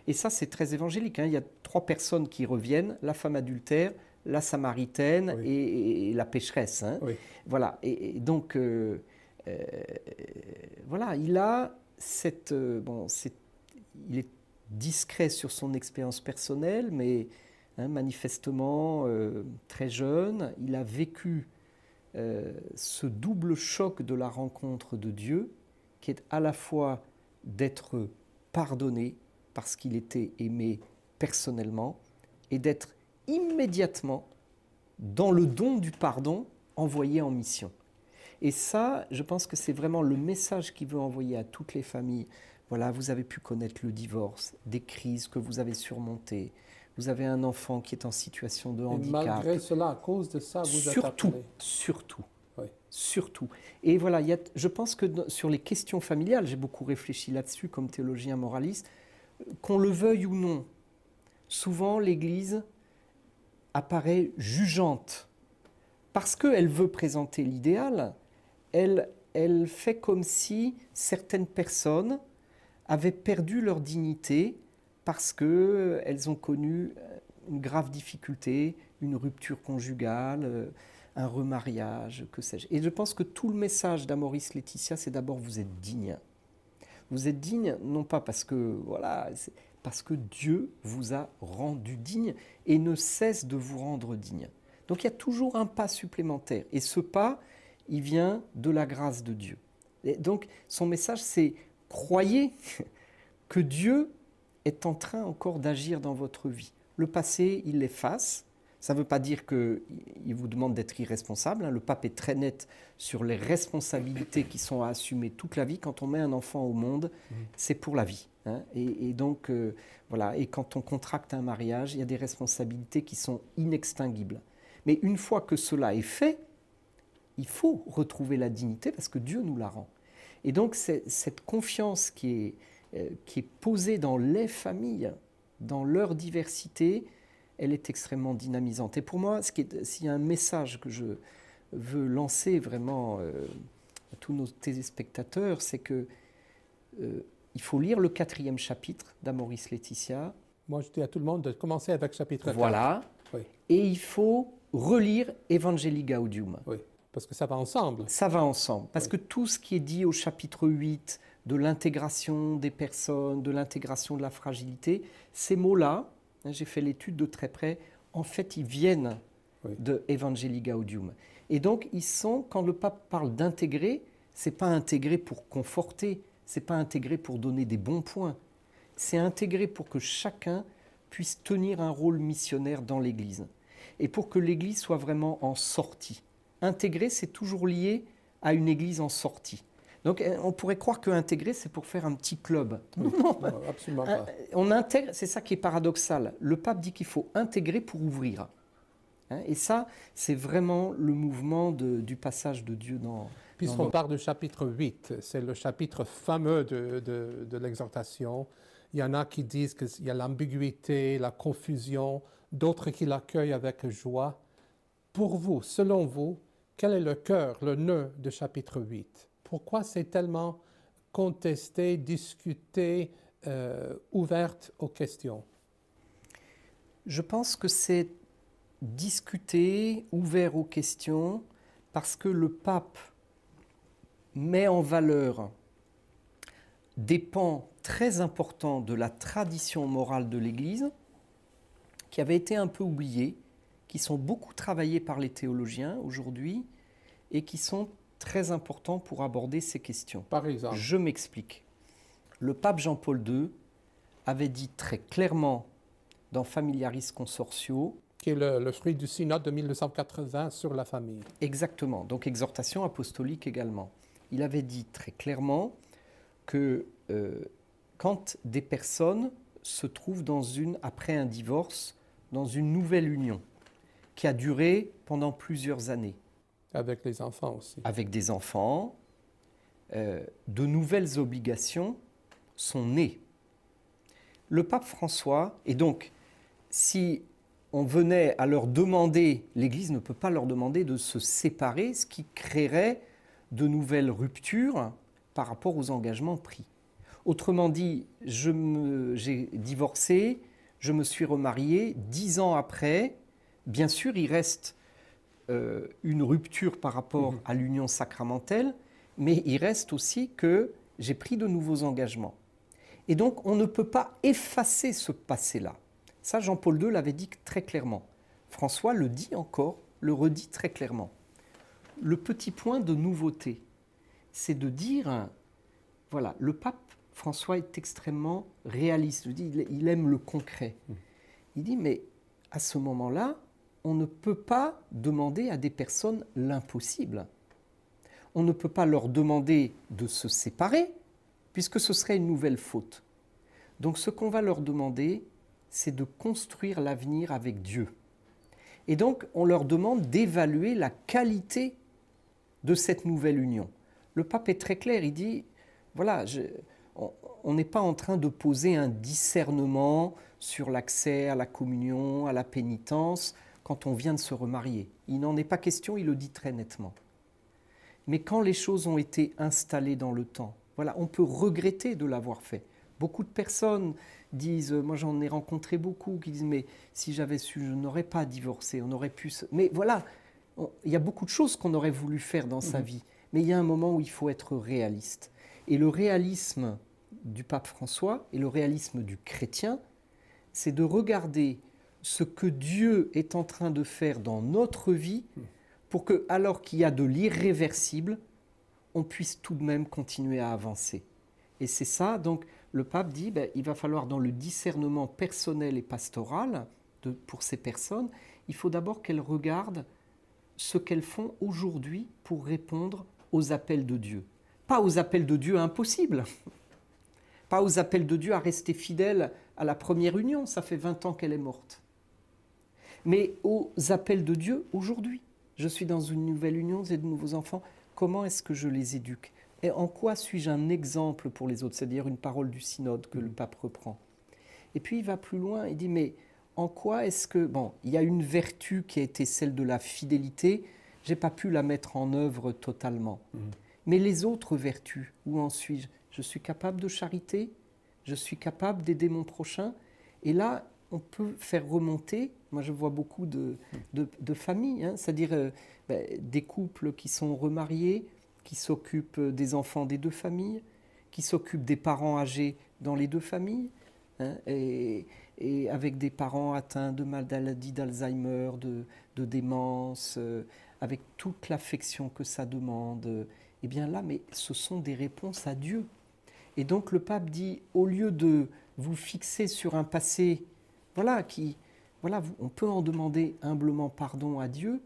Et ça, c'est très évangélique. Hein. Il y a trois personnes qui reviennent, la femme adultère, la samaritaine et, la pécheresse. Hein. Voilà. Et, donc, euh, euh, voilà, il a cette... Euh, bon, est, il est discret sur son expérience personnelle, mais hein, manifestement très jeune, il a vécu euh, ce double choc de la rencontre de Dieu, qui est à la fois d'être pardonné parce qu'il était aimé personnellement, et d'être immédiatement dans le don du pardon envoyé en mission. Et ça, je pense que c'est vraiment le message qu'il veut envoyer à toutes les familles. Voilà, vous avez pu connaître le divorce, des crises que vous avez surmontées, vous avez un enfant qui est en situation de handicap. Et malgré cela, à cause de ça, vous Surtout, surtout. Surtout. Et voilà, je pense que sur les questions familiales, j'ai beaucoup réfléchi là-dessus comme théologien moraliste, qu'on le veuille ou non, souvent l'Église apparaît jugeante. Parce qu'elle veut présenter l'idéal, elle, elle fait comme si certaines personnes avaient perdu leur dignité parce qu'elles euh, ont connu euh, une grave difficulté, une rupture conjugale, euh, un remariage, que sais-je. Et je pense que tout le message d'Amoris Laetitia, c'est d'abord vous êtes digne. Vous êtes digne, non pas parce que, voilà, parce que Dieu vous a rendu digne et ne cesse de vous rendre digne. Donc il y a toujours un pas supplémentaire. Et ce pas, il vient de la grâce de Dieu. Et donc son message, c'est croyez que Dieu est en train encore d'agir dans votre vie. Le passé, il l'efface. Ça ne veut pas dire qu'il vous demande d'être irresponsable. Hein. Le pape est très net sur les responsabilités qui sont à assumer toute la vie. Quand on met un enfant au monde, c'est pour la vie. Hein. Et, donc, euh, voilà. Et quand on contracte un mariage, il y a des responsabilités qui sont inextinguibles. Mais une fois que cela est fait, il faut retrouver la dignité parce que Dieu nous la rend. Et donc, cette confiance qui est, euh, qui est posée dans les familles, dans leur diversité, elle est extrêmement dynamisante. Et pour moi, s'il y a un message que je veux lancer vraiment euh, à tous nos téléspectateurs, c'est que euh, il faut lire le quatrième chapitre d'Amoris Laetitia. Moi, je dis à tout le monde de commencer avec chapitre 4. Voilà. Et il faut relire Evangelii Gaudium. Oui, parce que ça va ensemble. Ça va ensemble. Parce que tout ce qui est dit au chapitre 8, de l'intégration des personnes, de l'intégration de la fragilité, ces mots-là, hein, j'ai fait l'étude de très près, en fait, ils viennent de Evangelii Gaudium. Et donc, ils sont, quand le pape parle d'intégrer, c'est pas intégrer pour conforter, c'est pas intégrer pour donner des bons points, c'est intégrer pour que chacun puisse tenir un rôle missionnaire dans l'Église et pour que l'Église soit vraiment en sortie. Intégrer, c'est toujours lié à une Église en sortie. Donc euh, on pourrait croire que intégrer, c'est pour faire un petit club. absolument euh, pas. On intègre, c'est ça qui est paradoxal. Le pape dit qu'il faut intégrer pour ouvrir. Hein, et ça, c'est vraiment le mouvement du passage de Dieu dans. Puisqu'on part du chapitre 8, c'est le chapitre fameux de, de l'exhortation. Il y en a qui disent qu'il y a l'ambiguïté, la confusion, d'autres qui l'accueillent avec joie. Pour vous, selon vous, quel est le cœur, le nœud du chapitre 8 pourquoi c'est tellement contesté, discuté, ouvert euh, ouverte aux questions Je pense que c'est discuté, ouvert aux questions, parce que le pape met en valeur des pans très importants de la tradition morale de l'Église, qui avaient été un peu oubliés, qui sont beaucoup travaillés par les théologiens aujourd'hui, et qui sont très important pour aborder ces questions. Par exemple. Je m'explique. Le pape Jean-Paul II avait dit très clairement dans Familiaris Consortio. Qui est le, fruit du synode de 1980 sur la famille. Exactement. Donc, exhortation apostolique également. Il avait dit très clairement que euh, quand des personnes se trouvent dans une, après un divorce, dans une nouvelle union qui a duré pendant plusieurs années, avec les enfants aussi. Avec des enfants. Euh, de nouvelles obligations sont nées. Le pape François, et donc si on venait à leur demander, l'Église ne peut pas leur demander de se séparer, ce qui créerait de nouvelles ruptures par rapport aux engagements pris. Autrement dit, j'ai divorcé, je me suis remarié, dix ans après, bien sûr, il reste euh, une rupture par rapport mhm. à l'union sacramentelle, mais il reste aussi que j'ai pris de nouveaux engagements. Et donc, on ne peut pas effacer ce passé-là. Ça, Jean-Paul II l'avait dit très clairement. François le dit encore, le redit très clairement. Le petit point de nouveauté, c'est de dire, voilà, le pape François est extrêmement réaliste. Il aime le concret. Mm. Il dit, mais à ce moment-là, on ne peut pas demander à des personnes l'impossible. On ne peut pas leur demander de se séparer, puisque ce serait une nouvelle faute. Donc ce qu'on va leur demander, c'est de construire l'avenir avec Dieu. Et donc on leur demande d'évaluer la qualité de cette nouvelle union. Le pape est très clair, il dit, voilà, on n'est pas en train de poser un discernement sur l'accès à la communion, à la pénitence quand on vient de se remarier. Il n'en est pas question, il le dit très nettement. Mais quand les choses ont été installées dans le temps, voilà, on peut regretter de l'avoir fait. Beaucoup de personnes disent, euh, moi j'en ai rencontré beaucoup, qui disent, mais si j'avais su, je n'aurais pas divorcé, on aurait pu... Mais voilà, il y a beaucoup de choses qu'on aurait voulu faire dans sa mhm. vie, mais il y a un moment où il faut être réaliste. Et le réalisme du pape François et le réalisme du chrétien, c'est de regarder ce que Dieu est en train de faire dans notre vie hmm. pour que, alors qu'il y a de l'irréversible, on puisse tout de même continuer à avancer. Et c'est ça, donc le pape dit, ben, il va falloir dans le discernement personnel et pastoral pour ces personnes, il faut d'abord qu'elles regardent ce qu'elles font aujourd'hui pour répondre aux appels de Dieu. Pas aux appels de Dieu impossibles, pas aux appels de Dieu à rester fidèle à la première union, ça fait 20 ans qu'elle est morte mais aux appels de Dieu aujourd'hui. Je suis dans une nouvelle union, j'ai de nouveaux enfants. Comment est-ce que je les éduque Et en quoi suis-je un exemple pour les autres C'est-à-dire une parole du synode que le mm. pape reprend. Et puis il va plus loin, il dit, mais en quoi est-ce que... Bon, il y a une vertu qui a été celle de la fidélité, j'ai pas pu la mettre en œuvre totalement. Mm. Mais les autres vertus, où en suis-je Je suis capable de charité, je suis capable d'aider mon prochain. Et là, on peut faire remonter moi, je vois beaucoup de, de, familles, hein. c'est-à-dire euh, ben, des couples qui sont remariés, qui s'occupent des enfants des deux familles, qui s'occupent des parents âgés dans les deux familles, hein, et, avec des parents atteints de maladie d'Alzheimer, de, démence, euh, avec toute l'affection que ça demande. Eh bien là, mais ce sont des réponses à Dieu. Et donc le pape dit, au lieu de vous fixer sur un passé, voilà, qui, on peut en demander humblement pardon à Dieu.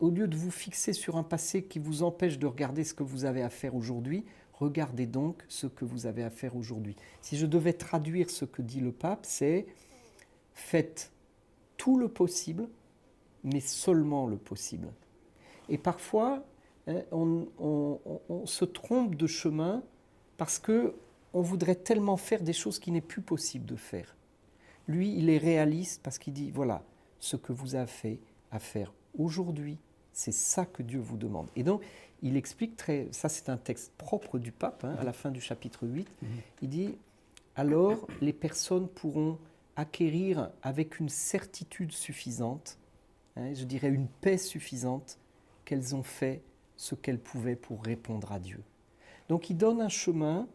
Au lieu de vous fixer sur un passé qui vous empêche de regarder ce que vous avez à faire aujourd'hui, regardez donc ce que vous avez à faire aujourd'hui. Si je devais traduire ce que dit le pape, c'est faites tout le possible, mais seulement le possible. Et parfois, hein, on, se trompe de chemin parce qu'on voudrait tellement faire des choses qui n'est plus possible de faire. Lui, il est réaliste parce qu'il dit, voilà, ce que vous avez fait à faire aujourd'hui, c'est ça que Dieu vous demande. Et donc, il explique très, ça c'est un texte propre du pape, hein, à la fin du chapitre 8, mhm. il dit, alors les personnes pourront acquérir avec une certitude suffisante, hein, je dirais une paix suffisante, qu'elles ont fait ce qu'elles pouvaient pour répondre à Dieu. Donc il donne un chemin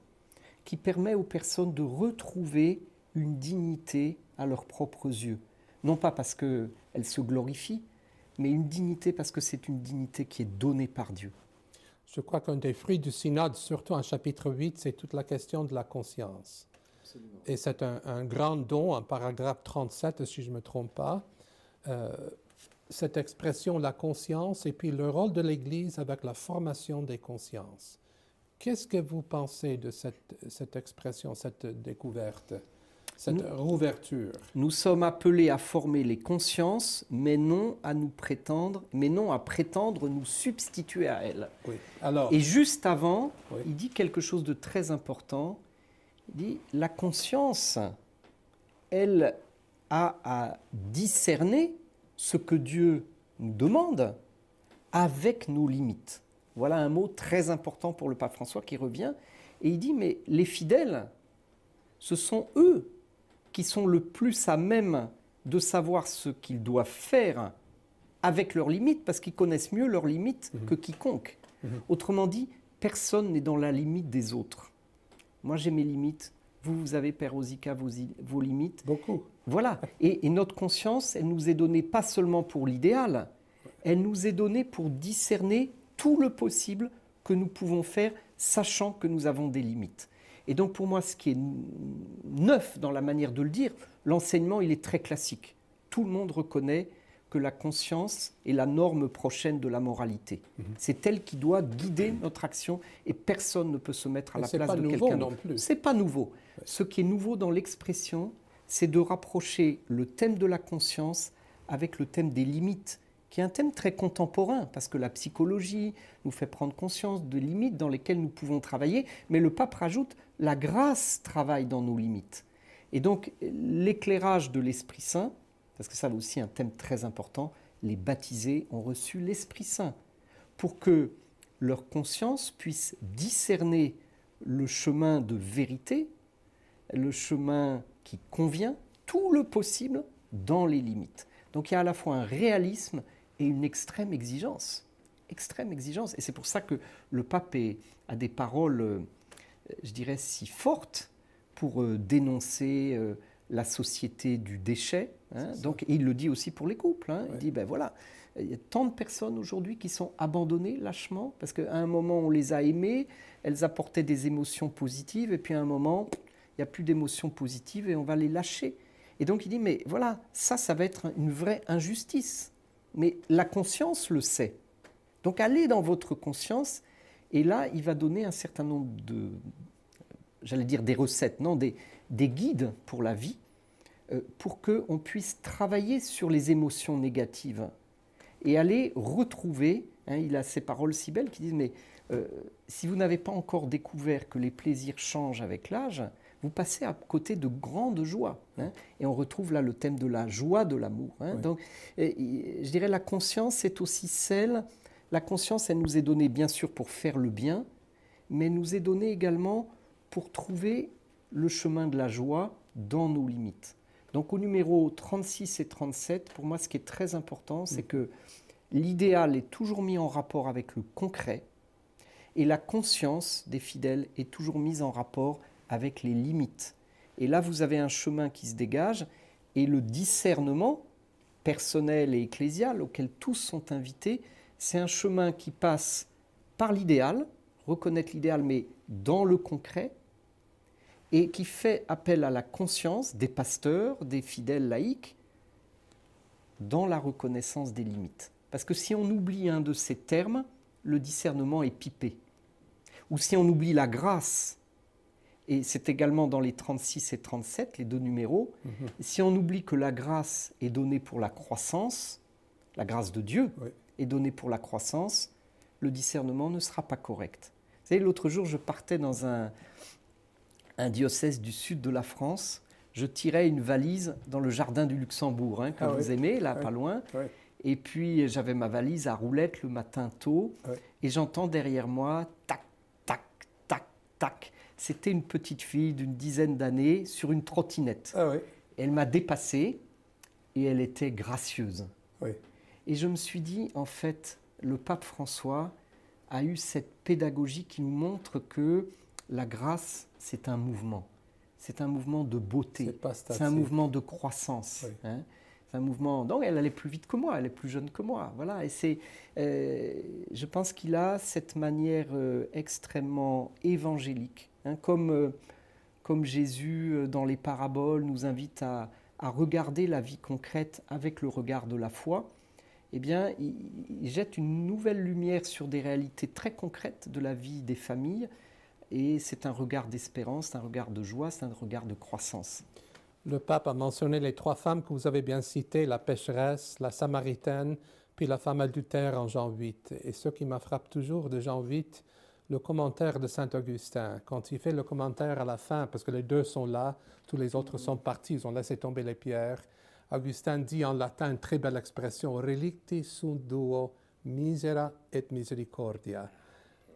qui permet aux personnes de retrouver une dignité à leurs propres yeux. Non pas parce qu'elles se glorifie, mais une dignité parce que c'est une dignité qui est donnée par Dieu. Je crois qu'un des fruits du synode, surtout en chapitre 8, c'est toute la question de la conscience. Absolument. Et c'est un, grand don, en paragraphe 37, si je ne me trompe pas, euh, cette expression la conscience et puis le rôle de l'Église avec la formation des consciences. Qu'est-ce que vous pensez de cette, cette expression, cette découverte cette nous, Nous sommes appelés à former les consciences, mais non à nous prétendre, mais non à prétendre nous substituer à elles. Oui. Alors, Et juste avant, il dit quelque chose de très important. Il dit la conscience, elle a à discerner ce que Dieu nous demande avec nos limites. Voilà un mot très important pour le pape François qui revient et il dit mais les fidèles, ce sont eux qui sont le plus à même de savoir ce qu'ils doivent faire avec leurs limites, parce qu'ils connaissent mieux leurs limites mhm. que quiconque. Mhm. Autrement dit, personne n'est dans la limite des autres. Moi, j'ai mes limites. Vous, vous avez, Père vos, limites. Beaucoup. Voilà. et, notre conscience, elle nous est donnée pas seulement pour l'idéal, elle nous est donnée pour discerner tout le possible que nous pouvons faire, sachant que nous avons des limites. Et donc pour moi, ce qui est neuf dans la manière de le dire, l'enseignement, il est très classique. Tout le monde reconnaît que la conscience est la norme prochaine de la moralité. Mhm. C'est elle qui doit guider notre action et personne ne peut se mettre à la place de quelqu'un d'autre. C'est pas nouveau. Ce qui est nouveau dans l'expression, c'est de rapprocher le thème de la conscience avec le thème des limites, qui est un thème très contemporain, parce que la psychologie nous fait prendre conscience de limites dans lesquelles nous pouvons travailler, mais le pape rajoute, la grâce travaille dans nos limites. Et donc l'éclairage de l'Esprit Saint, parce que ça c'est aussi un thème très important, les baptisés ont reçu l'Esprit Saint pour que leur conscience puisse discerner le chemin de vérité, le chemin qui convient, tout le possible dans les limites. Donc il y a à la fois un réalisme et une extrême exigence. Extrême exigence. Et c'est pour ça que le pape a des paroles euh, je dirais, si forte pour euh, dénoncer euh, la société du déchet. Hein. Donc, il le dit aussi pour les couples. Hein. Il dit, ben voilà, il y a tant de personnes aujourd'hui qui sont abandonnées lâchement, parce qu'à un moment, on les a aimées, elles apportaient des émotions positives, et puis à un moment, il n'y a plus d'émotions positives et on va les lâcher. Et donc il dit, mais voilà, ça, ça va être une vraie injustice. Mais la conscience le sait. Donc allez dans votre conscience et là, il va donner un certain nombre de, j'allais dire des recettes, non, des, guides pour la vie, euh, pour qu'on puisse travailler sur les émotions négatives et aller retrouver, hein, il a ces paroles si belles qui disent, mais euh, si vous n'avez pas encore découvert que les plaisirs changent avec l'âge, vous passez à côté de grandes joies. Hein, et on retrouve là le thème de la joie de l'amour. Hein. Donc, je dirais, la conscience, est aussi celle la conscience, elle nous est donnée bien sûr pour faire le bien, mais nous est donnée également pour trouver le chemin de la joie dans nos limites. Donc au numéro 36 et 37, pour moi, ce qui est très important, c'est mm. que l'idéal est toujours mis en rapport avec le concret et la conscience des fidèles est toujours mise en rapport avec les limites. Et là, vous avez un chemin qui se dégage et le discernement personnel et ecclésial auquel tous sont invités c'est un chemin qui passe par l'idéal, reconnaître l'idéal, mais dans le concret, et qui fait appel à la conscience des pasteurs, des fidèles laïcs, dans la reconnaissance des limites. Parce que si on oublie un de ces termes, le discernement est pipé. Ou si on oublie la grâce, et c'est également dans les 36 et 37, les deux numéros, mhm. si on oublie que la grâce est donnée pour la croissance, la grâce de Dieu, est donné pour la croissance, le discernement ne sera pas correct. Vous savez, l'autre jour, je partais dans un, un diocèse du sud de la France. Je tirais une valise dans le jardin du Luxembourg, hein, que ah vous aimez, là, pas loin. Et puis, j'avais ma valise à roulette le matin tôt. Et j'entends derrière moi, tac, tac, tac, tac. C'était une petite fille d'une dizaine d'années sur une trottinette. Ah elle m'a dépassé et elle était gracieuse. Et je me suis dit, en fait, le pape François a eu cette pédagogie qui nous montre que la grâce, c'est un mouvement. C'est un mouvement de beauté. C'est un mouvement de croissance. Hein. C'est un mouvement. Donc, elle allait plus vite que moi, elle est plus jeune que moi. Voilà. Et c'est, euh, je pense qu'il a cette manière euh, extrêmement évangélique, hein, comme, euh, comme Jésus dans les paraboles nous invite à, à, regarder la vie concrète avec le regard de la foi eh bien, il, jette une nouvelle lumière sur des réalités très concrètes de la vie des familles. Et c'est un regard d'espérance, c'est un regard de joie, c'est un regard de croissance. Le pape a mentionné les trois femmes que vous avez bien citées, la pécheresse, la samaritaine, puis la femme adultère en Jean 8. Et ce qui m'a toujours de Jean 8, le commentaire de Saint Augustin, quand il fait le commentaire à la fin, parce que les deux sont là, tous les autres sont partis, ils ont laissé tomber les pierres, Augustin dit en latin une très belle expression, relicti sunt duo misera et misericordia.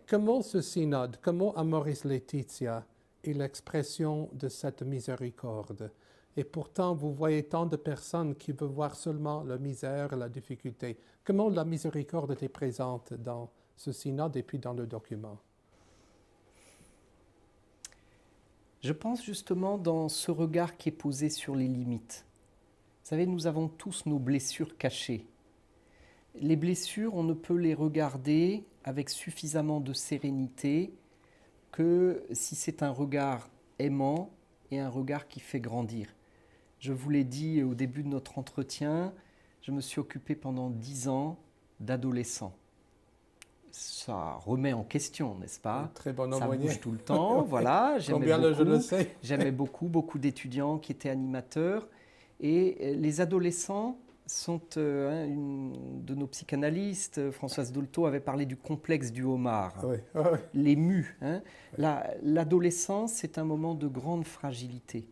Comment ce synode, comment Amoris Laetitia est l'expression de cette miséricorde Et pourtant, vous voyez tant de personnes qui veulent voir seulement la misère, et la difficulté. Comment la miséricorde est présente dans ce synode et puis dans le document Je pense justement dans ce regard qui est posé sur les limites. Vous savez, nous avons tous nos blessures cachées. Les blessures, on ne peut les regarder avec suffisamment de sérénité que si c'est un regard aimant et un regard qui fait grandir. Je vous l'ai dit au début de notre entretien, je me suis occupé pendant dix ans d'adolescents. Ça remet en question, n'est-ce pas Très bon Ça bouge tout le temps, voilà. Combien beaucoup, J'aimais beaucoup, beaucoup d'étudiants qui étaient animateurs. Et euh, les adolescents sont, euh, hein, une de nos psychanalystes, euh, Françoise Dolto, avait parlé du complexe du homard, ah ah les mus. Hein. L'adolescence, c'est un moment de grande fragilité,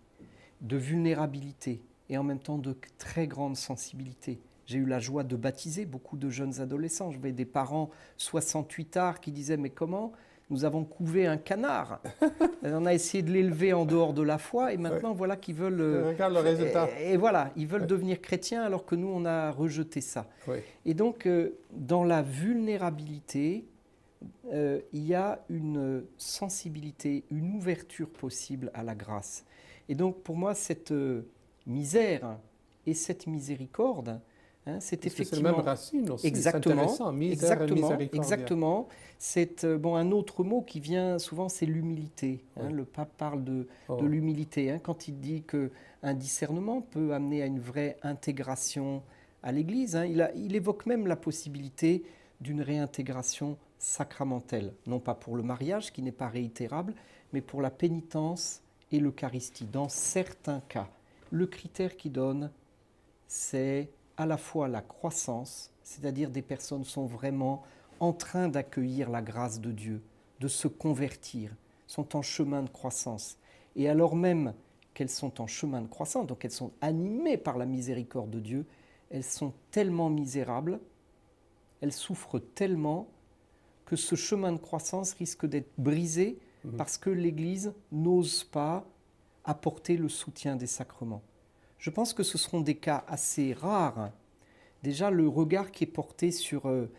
de vulnérabilité et en même temps de très grande sensibilité. J'ai eu la joie de baptiser beaucoup de jeunes adolescents. Je des parents 68 ans qui disaient Mais comment nous avons couvé un canard. on a essayé de l'élever en dehors de la foi et maintenant voilà qu'ils veulent. Euh, et, voilà, ils veulent devenir chrétiens alors que nous on a rejeté ça. Et donc euh, dans la vulnérabilité, euh, il y a une sensibilité, une ouverture possible à la grâce. Et donc pour moi cette misère et cette miséricorde Hein, c'est effectivement. même racine aussi. Exactement. exactement. Exactement. C'est euh, bon un autre mot qui vient souvent, c'est l'humilité. Hein. Le pape parle de, oh. l'humilité hein, quand il dit que un discernement peut amener à une vraie intégration à l'Église. Il, il, évoque même la possibilité d'une réintégration sacramentelle, non pas pour le mariage qui n'est pas réitérable, mais pour la pénitence et l'Eucharistie. Dans certains cas, le critère qui donne, c'est à la fois la croissance, c'est-à-dire des personnes sont vraiment en train d'accueillir la grâce de Dieu, de se convertir, sont en chemin de croissance. Et alors même qu'elles sont en chemin de croissance, donc elles sont animées par la miséricorde de Dieu, elles sont tellement misérables, elles souffrent tellement que ce chemin de croissance risque d'être brisé mhm. parce que l'Église n'ose pas apporter le soutien des sacrements. Je pense que ce seront des cas assez rares. Déjà, le regard qui est porté sur euh,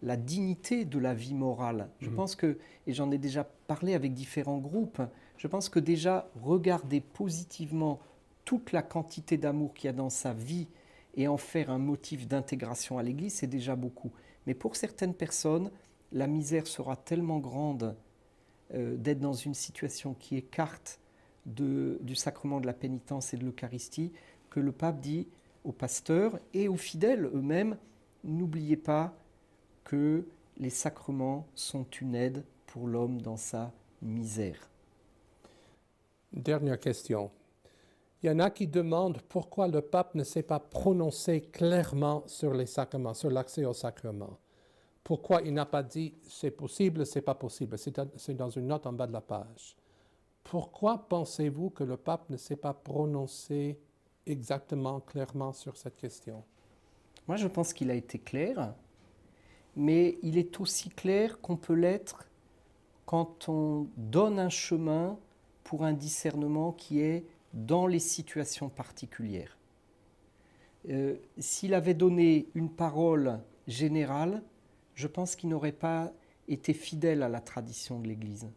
la dignité de la vie morale. Je mmh. pense que, et j'en ai déjà parlé avec différents groupes, je pense que déjà, regarder positivement toute la quantité d'amour qu'il y a dans sa vie et en faire un motif d'intégration à l'Église, c'est déjà beaucoup. Mais pour certaines personnes, la misère sera tellement grande euh, d'être dans une situation qui écarte du sacrement de la pénitence et de l'Eucharistie que le pape dit aux pasteurs et aux fidèles eux-mêmes, n'oubliez pas que les sacrements sont une aide pour l'homme dans sa misère. Dernière question. Il y en a qui demandent pourquoi le pape ne s'est pas prononcé clairement sur les sacrements, sur l'accès aux sacrements. Pourquoi il n'a pas dit c'est possible, c'est pas possible. C'est dans une note en bas de la page. Pourquoi pensez-vous que le pape ne s'est pas prononcé exactement, clairement sur cette question Moi, je pense qu'il a été clair, mais il est aussi clair qu'on peut l'être quand on donne un chemin pour un discernement qui est dans les situations particulières. Euh, s'il avait donné une parole générale, je pense qu'il n'aurait pas été fidèle à la tradition de l'Église.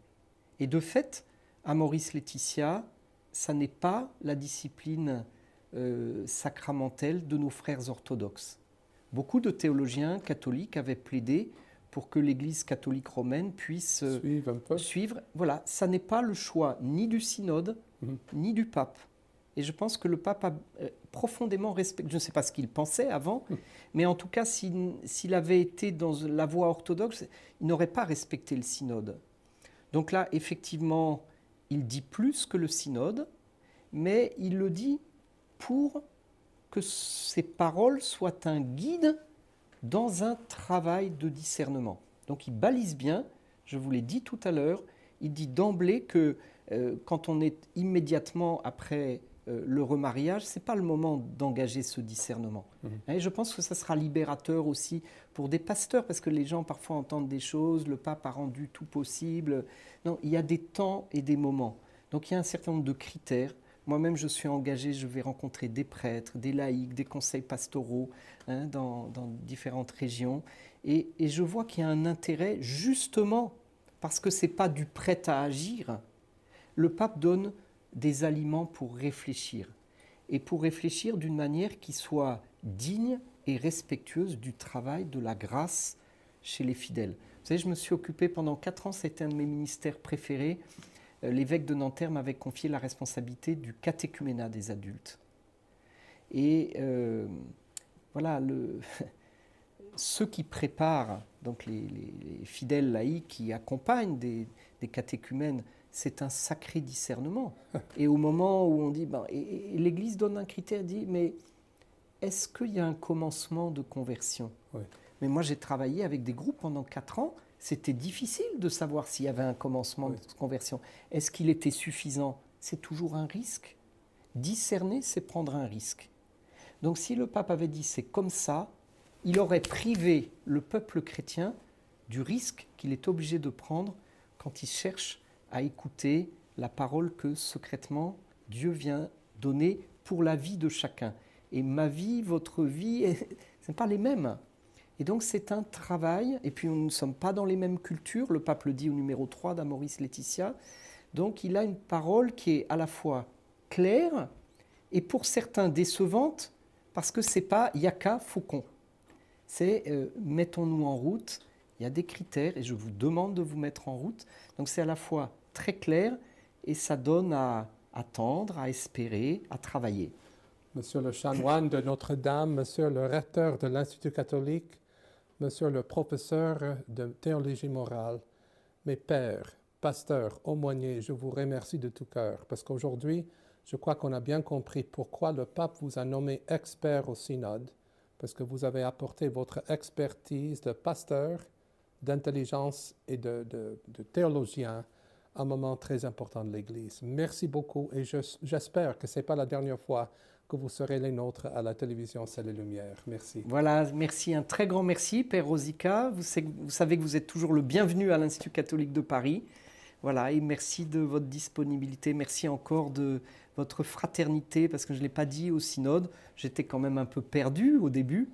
Et de fait, à Maurice Laetitia, ça n'est pas la discipline euh, sacramentelle de nos frères orthodoxes. Beaucoup de théologiens catholiques avaient plaidé pour que l'Église catholique romaine puisse euh, suivre, Voilà, ça n'est pas le choix ni du synode, mhm. ni du pape. Et je pense que le pape a euh, profondément respecté, je ne sais pas ce qu'il pensait avant, mhm. mais en tout cas, s'il avait été dans la voie orthodoxe, il n'aurait pas respecté le synode. Donc là, effectivement, il dit plus que le synode, mais il le dit pour que ses paroles soient un guide dans un travail de discernement. Donc il balise bien, je vous l'ai dit tout à l'heure, il dit d'emblée que euh, quand on est immédiatement après euh, le remariage, ce n'est pas le moment d'engager ce discernement. Mmh. Et je pense que ça sera libérateur aussi pour des pasteurs, parce que les gens parfois entendent des choses, le pape a rendu tout possible. Non, il y a des temps et des moments. Donc il y a un certain nombre de critères. Moi-même, je suis engagé, je vais rencontrer des prêtres, des laïcs, des conseils pastoraux hein, dans, différentes régions. Et, et je vois qu'il y a un intérêt justement parce que ce n'est pas du prêt à agir. Le pape donne des aliments pour réfléchir, et pour réfléchir d'une manière qui soit digne et respectueuse du travail, de la grâce chez les fidèles. Vous savez, je me suis occupé pendant quatre ans, c'était un de mes ministères préférés. Euh, l'évêque de Nanterre m'avait confié la responsabilité du catéchuménat des adultes. Et euh, voilà, ceux qui préparent, donc les, fidèles laïcs qui accompagnent des, des catéchumènes, c'est un sacré discernement. Et au moment où on dit, ben, et, l'Église donne un critère, dit, mais est-ce qu'il y a un commencement de conversion Mais moi, j'ai travaillé avec des groupes pendant quatre ans. C'était difficile de savoir s'il y avait un commencement de conversion. Est-ce qu'il était suffisant C'est toujours un risque. Discerner, c'est prendre un risque. Donc si le pape avait dit c'est comme ça, il aurait privé le peuple chrétien du risque qu'il est obligé de prendre quand il cherche à écouter la parole que secrètement Dieu vient donner pour la vie de chacun. Et ma vie, votre vie, ce n'est pas les mêmes. Et donc c'est un travail, et puis nous ne sommes pas dans les mêmes cultures, le pape le dit au numéro 3 d'Amoris Laetitia, donc il a une parole qui est à la fois claire et pour certains décevante, parce que c'est pas Yaka Faucon, c'est euh, mettons-nous en route, il y a des critères et je vous demande de vous mettre en route, donc c'est à la fois très clair et ça donne à attendre, à espérer, à travailler. Monsieur le chanoine de Notre-Dame, monsieur le recteur de l'Institut catholique, monsieur le professeur de théologie morale, mes pères, pasteurs, aumôniers, je vous remercie de tout cœur parce qu'aujourd'hui, je crois qu'on a bien compris pourquoi le pape vous a nommé expert au synode, parce que vous avez apporté votre expertise de pasteur, d'intelligence et de, de théologien un moment très important de l'Église. Merci beaucoup et j'espère que ce n'est pas la dernière fois que vous serez les nôtres à la télévision Celle les Lumières. Merci. Voilà, merci, un très grand merci, Père Rosica. Vous, vous savez que vous êtes toujours le bienvenu à l'Institut catholique de Paris. Voilà, et merci de votre disponibilité, merci encore de votre fraternité, parce que je ne l'ai pas dit au synode, j'étais quand même un peu perdu au début,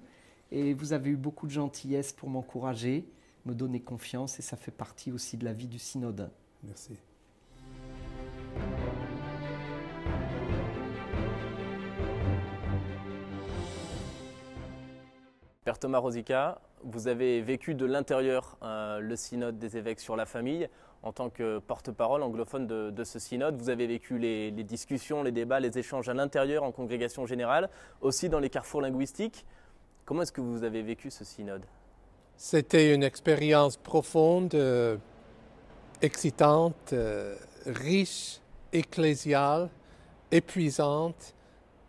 et vous avez eu beaucoup de gentillesse pour m'encourager, me donner confiance, et ça fait partie aussi de la vie du synode. Merci. Père Thomas Rosica, vous avez vécu de l'intérieur euh, le synode des évêques sur la famille. En tant que porte-parole anglophone de, ce synode, vous avez vécu les, discussions, les débats, les échanges à l'intérieur, en congrégation générale, aussi dans les carrefours linguistiques. Comment est-ce que vous avez vécu ce synode C'était une expérience profonde. Euh, excitante, euh, riche, ecclésiale, épuisante.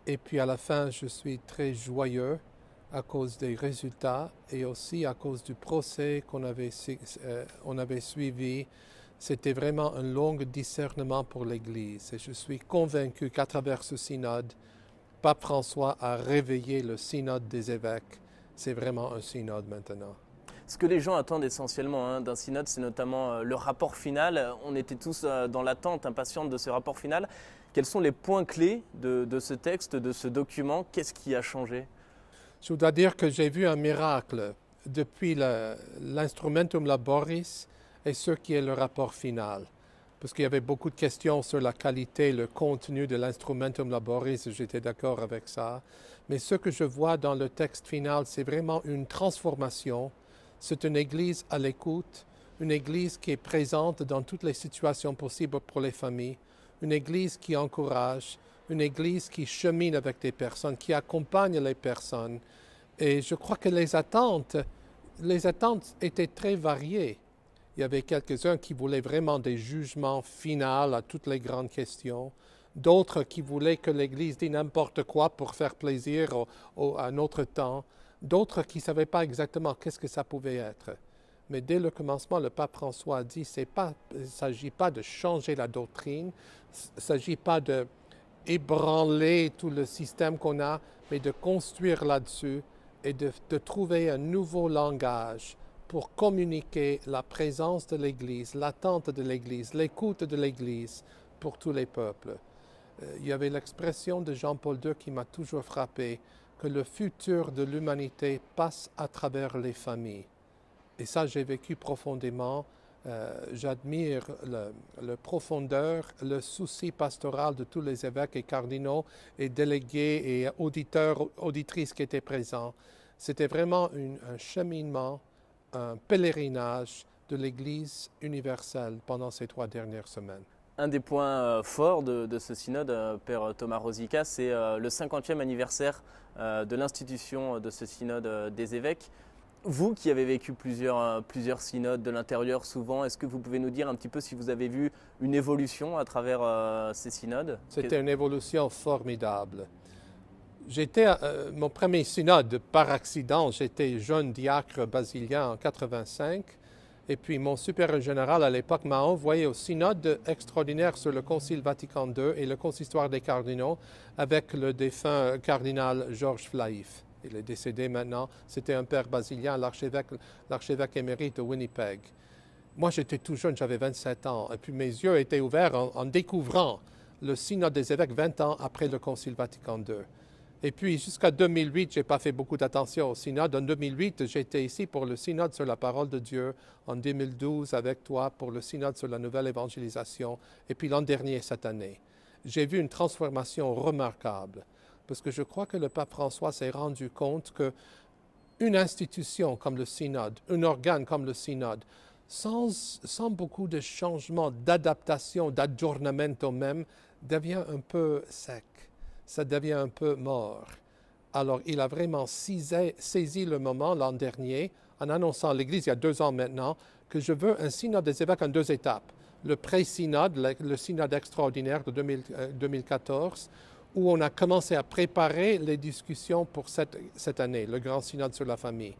Et puis à la fin, je suis très joyeux à cause des résultats et aussi à cause du procès qu'on euh, avait suivi. C'était vraiment un long discernement pour l'Église. Et je suis convaincu qu'à travers ce synode, Pape François a réveillé le synode des évêques. C'est vraiment un synode maintenant. Ce que les gens attendent essentiellement hein, d'un synode, c'est notamment euh, le rapport final. On était tous euh, dans l'attente impatiente de ce rapport final. Quels sont les points clés de, de ce texte, de ce document Qu'est-ce qui a changé Je dois dire que j'ai vu un miracle depuis l'instrumentum laboris et ce qui est le rapport final. Parce qu'il y avait beaucoup de questions sur la qualité, le contenu de l'instrumentum laboris, j'étais d'accord avec ça. Mais ce que je vois dans le texte final, c'est vraiment une transformation c'est une Église à l'écoute, une Église qui est présente dans toutes les situations possibles pour les familles, une Église qui encourage, une Église qui chemine avec les personnes, qui accompagne les personnes. Et je crois que les attentes, les attentes étaient très variées. Il y avait quelques-uns qui voulaient vraiment des jugements finaux à toutes les grandes questions, d'autres qui voulaient que l'Église dise n'importe quoi pour faire plaisir à notre temps d'autres qui ne savaient pas exactement qu'est-ce que ça pouvait être. Mais dès le commencement, le pape François a dit c'est pas, il ne s'agit pas de changer la doctrine, il ne s'agit pas de ébranler tout le système qu'on a, mais de construire là-dessus et de, de trouver un nouveau langage pour communiquer la présence de l'Église, l'attente de l'Église, l'écoute de l'Église pour tous les peuples. Euh, il y avait l'expression de Jean-Paul II qui m'a toujours frappé que le futur de l'humanité passe à travers les familles. Et ça, j'ai vécu profondément. Euh, j'admire la profondeur, le souci pastoral de tous les évêques et cardinaux et délégués et auditeurs, auditrices qui étaient présents. C'était vraiment un cheminement, un pèlerinage de l'Église universelle pendant ces trois dernières semaines un des points euh, forts de, ce synode, euh, Père Thomas Rosica, c'est euh, le 50e anniversaire de l'institution de ce synode des évêques. Vous qui avez vécu plusieurs, plusieurs synodes de l'intérieur souvent, est-ce que vous pouvez nous dire un petit peu si vous avez vu une évolution à travers ces synodes C'était une évolution formidable. J'étais, mon premier synode, par accident, j'étais jeune diacre basilien en 85 et puis mon supérieur général à l'époque m'a envoyé au synode extraordinaire sur le Concile Vatican II et le consistoire des cardinaux avec le défunt cardinal Georges Flaïf. Il est décédé maintenant. C'était un père basilien, l'archevêque émérite de Winnipeg. Moi, j'étais tout jeune, j'avais 27 ans, et puis mes yeux étaient ouverts en, en découvrant le synode des évêques 20 ans après le Concile Vatican II. Et puis jusqu'à 2008, je n'ai pas fait beaucoup d'attention au synode. En 2008, j'étais ici pour le synode sur la parole de Dieu. En 2012, avec toi, pour le synode sur la nouvelle évangélisation. Et puis l'an dernier, cette année, j'ai vu une transformation remarquable. Parce que je crois que le pape François s'est rendu compte que une institution comme le synode, un organe comme le synode, sans, beaucoup de changements, d'adaptation, au même, devient un peu sec ça devient un peu mort. Alors, il a vraiment saisi, le moment l'an dernier en annonçant à l'Église, il y a deux ans maintenant, que je veux un synode des évêques en deux étapes. Le pré-synode, le, synode extraordinaire de 2014, euh, où on a commencé à préparer les discussions pour cette, cette année, le grand synode sur la famille.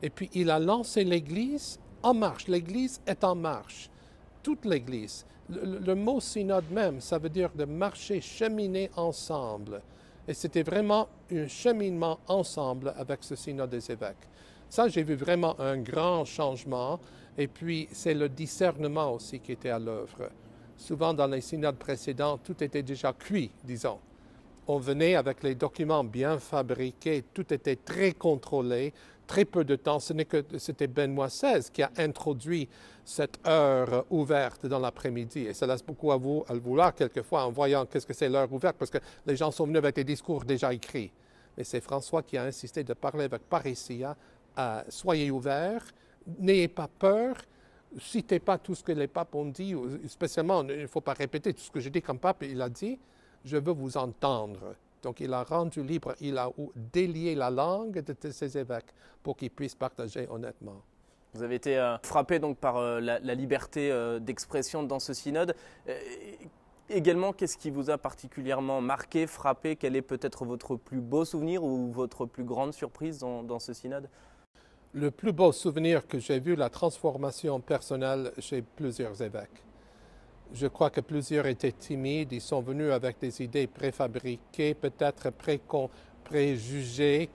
Et puis, il a lancé l'Église en marche. L'Église est en marche. Toute l'Église le, mot synode même, ça veut dire de marcher, cheminer ensemble. Et c'était vraiment un cheminement ensemble avec ce synode des évêques. Ça, j'ai vu vraiment un grand changement. Et puis, c'est le discernement aussi qui était à l'œuvre. Souvent, dans les synodes précédents, tout était déjà cuit, disons. On venait avec les documents bien fabriqués, tout était très contrôlé très peu de temps. Ce n'est que c'était Benoît XVI qui a introduit cette heure ouverte dans l'après-midi. Et ça laisse beaucoup à vous à le vouloir quelquefois en voyant qu'est-ce que c'est l'heure ouverte, parce que les gens sont venus avec des discours déjà écrits. Mais c'est François qui a insisté de parler avec Parisia. À, soyez ouverts, n'ayez pas peur, citez pas tout ce que les papes ont dit, spécialement, il ne faut pas répéter tout ce que j'ai dit comme pape, il a dit, je veux vous entendre. Donc il a rendu libre, il a délié la langue de, ses évêques pour qu'ils puissent partager honnêtement. Vous avez été euh, frappé donc par euh, la, liberté euh, d'expression dans ce synode. également, qu'est-ce qui vous a particulièrement marqué, frappé Quel est peut-être votre plus beau souvenir ou votre plus grande surprise dans ce synode Le plus beau souvenir que j'ai vu, la transformation personnelle chez plusieurs évêques. Je crois que plusieurs étaient timides, ils sont venus avec des idées préfabriquées, peut-être précon, préjugées.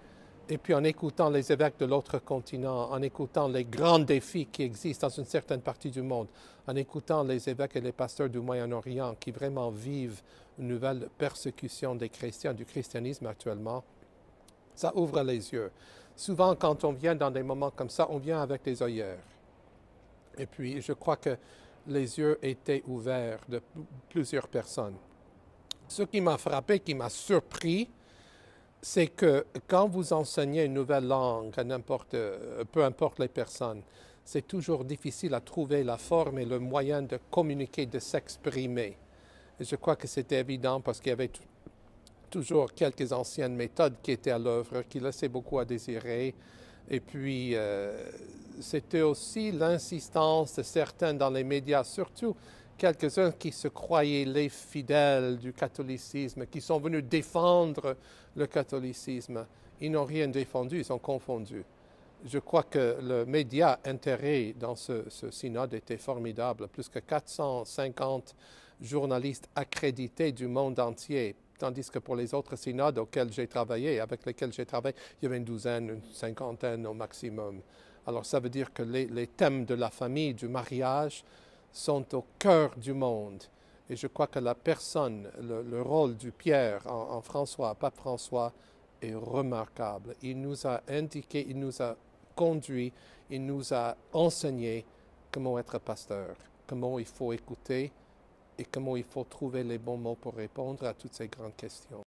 Et puis en écoutant les évêques de l'autre continent, en écoutant les grands défis qui existent dans une certaine partie du monde, en écoutant les évêques et les pasteurs du Moyen-Orient qui vraiment vivent une nouvelle persécution des chrétiens, du christianisme actuellement, ça ouvre les yeux. Souvent quand on vient dans des moments comme ça, on vient avec des œillères. Et puis je crois que les yeux étaient ouverts de plusieurs personnes. Ce qui m'a frappé, qui m'a surpris, c'est que quand vous enseignez une nouvelle langue à euh, peu importe les personnes, c'est toujours difficile à trouver la forme et le moyen de communiquer, de s'exprimer. je crois que c'était évident parce qu'il y avait toujours quelques anciennes méthodes qui étaient à l'œuvre, qui laissaient beaucoup à désirer. Et puis, euh, c'était aussi l'insistance de certains dans les médias, surtout quelques-uns qui se croyaient les fidèles du catholicisme, qui sont venus défendre le catholicisme. Ils n'ont rien défendu, ils ont confondu. Je crois que le média intérêt dans ce, ce synode était formidable. Plus que 450 journalistes accrédités du monde entier tandis que pour les autres synodes auxquels j'ai travaillé, avec lesquels j'ai travaillé, il y avait une douzaine, une cinquantaine au maximum. Alors ça veut dire que les, thèmes de la famille, du mariage, sont au cœur du monde. Et je crois que la personne, le, rôle du Pierre en, en François, pape François, est remarquable. Il nous a indiqué, il nous a conduit, il nous a enseigné comment être pasteur, comment il faut écouter, et comment il faut trouver les bons mots pour répondre à toutes ces grandes questions.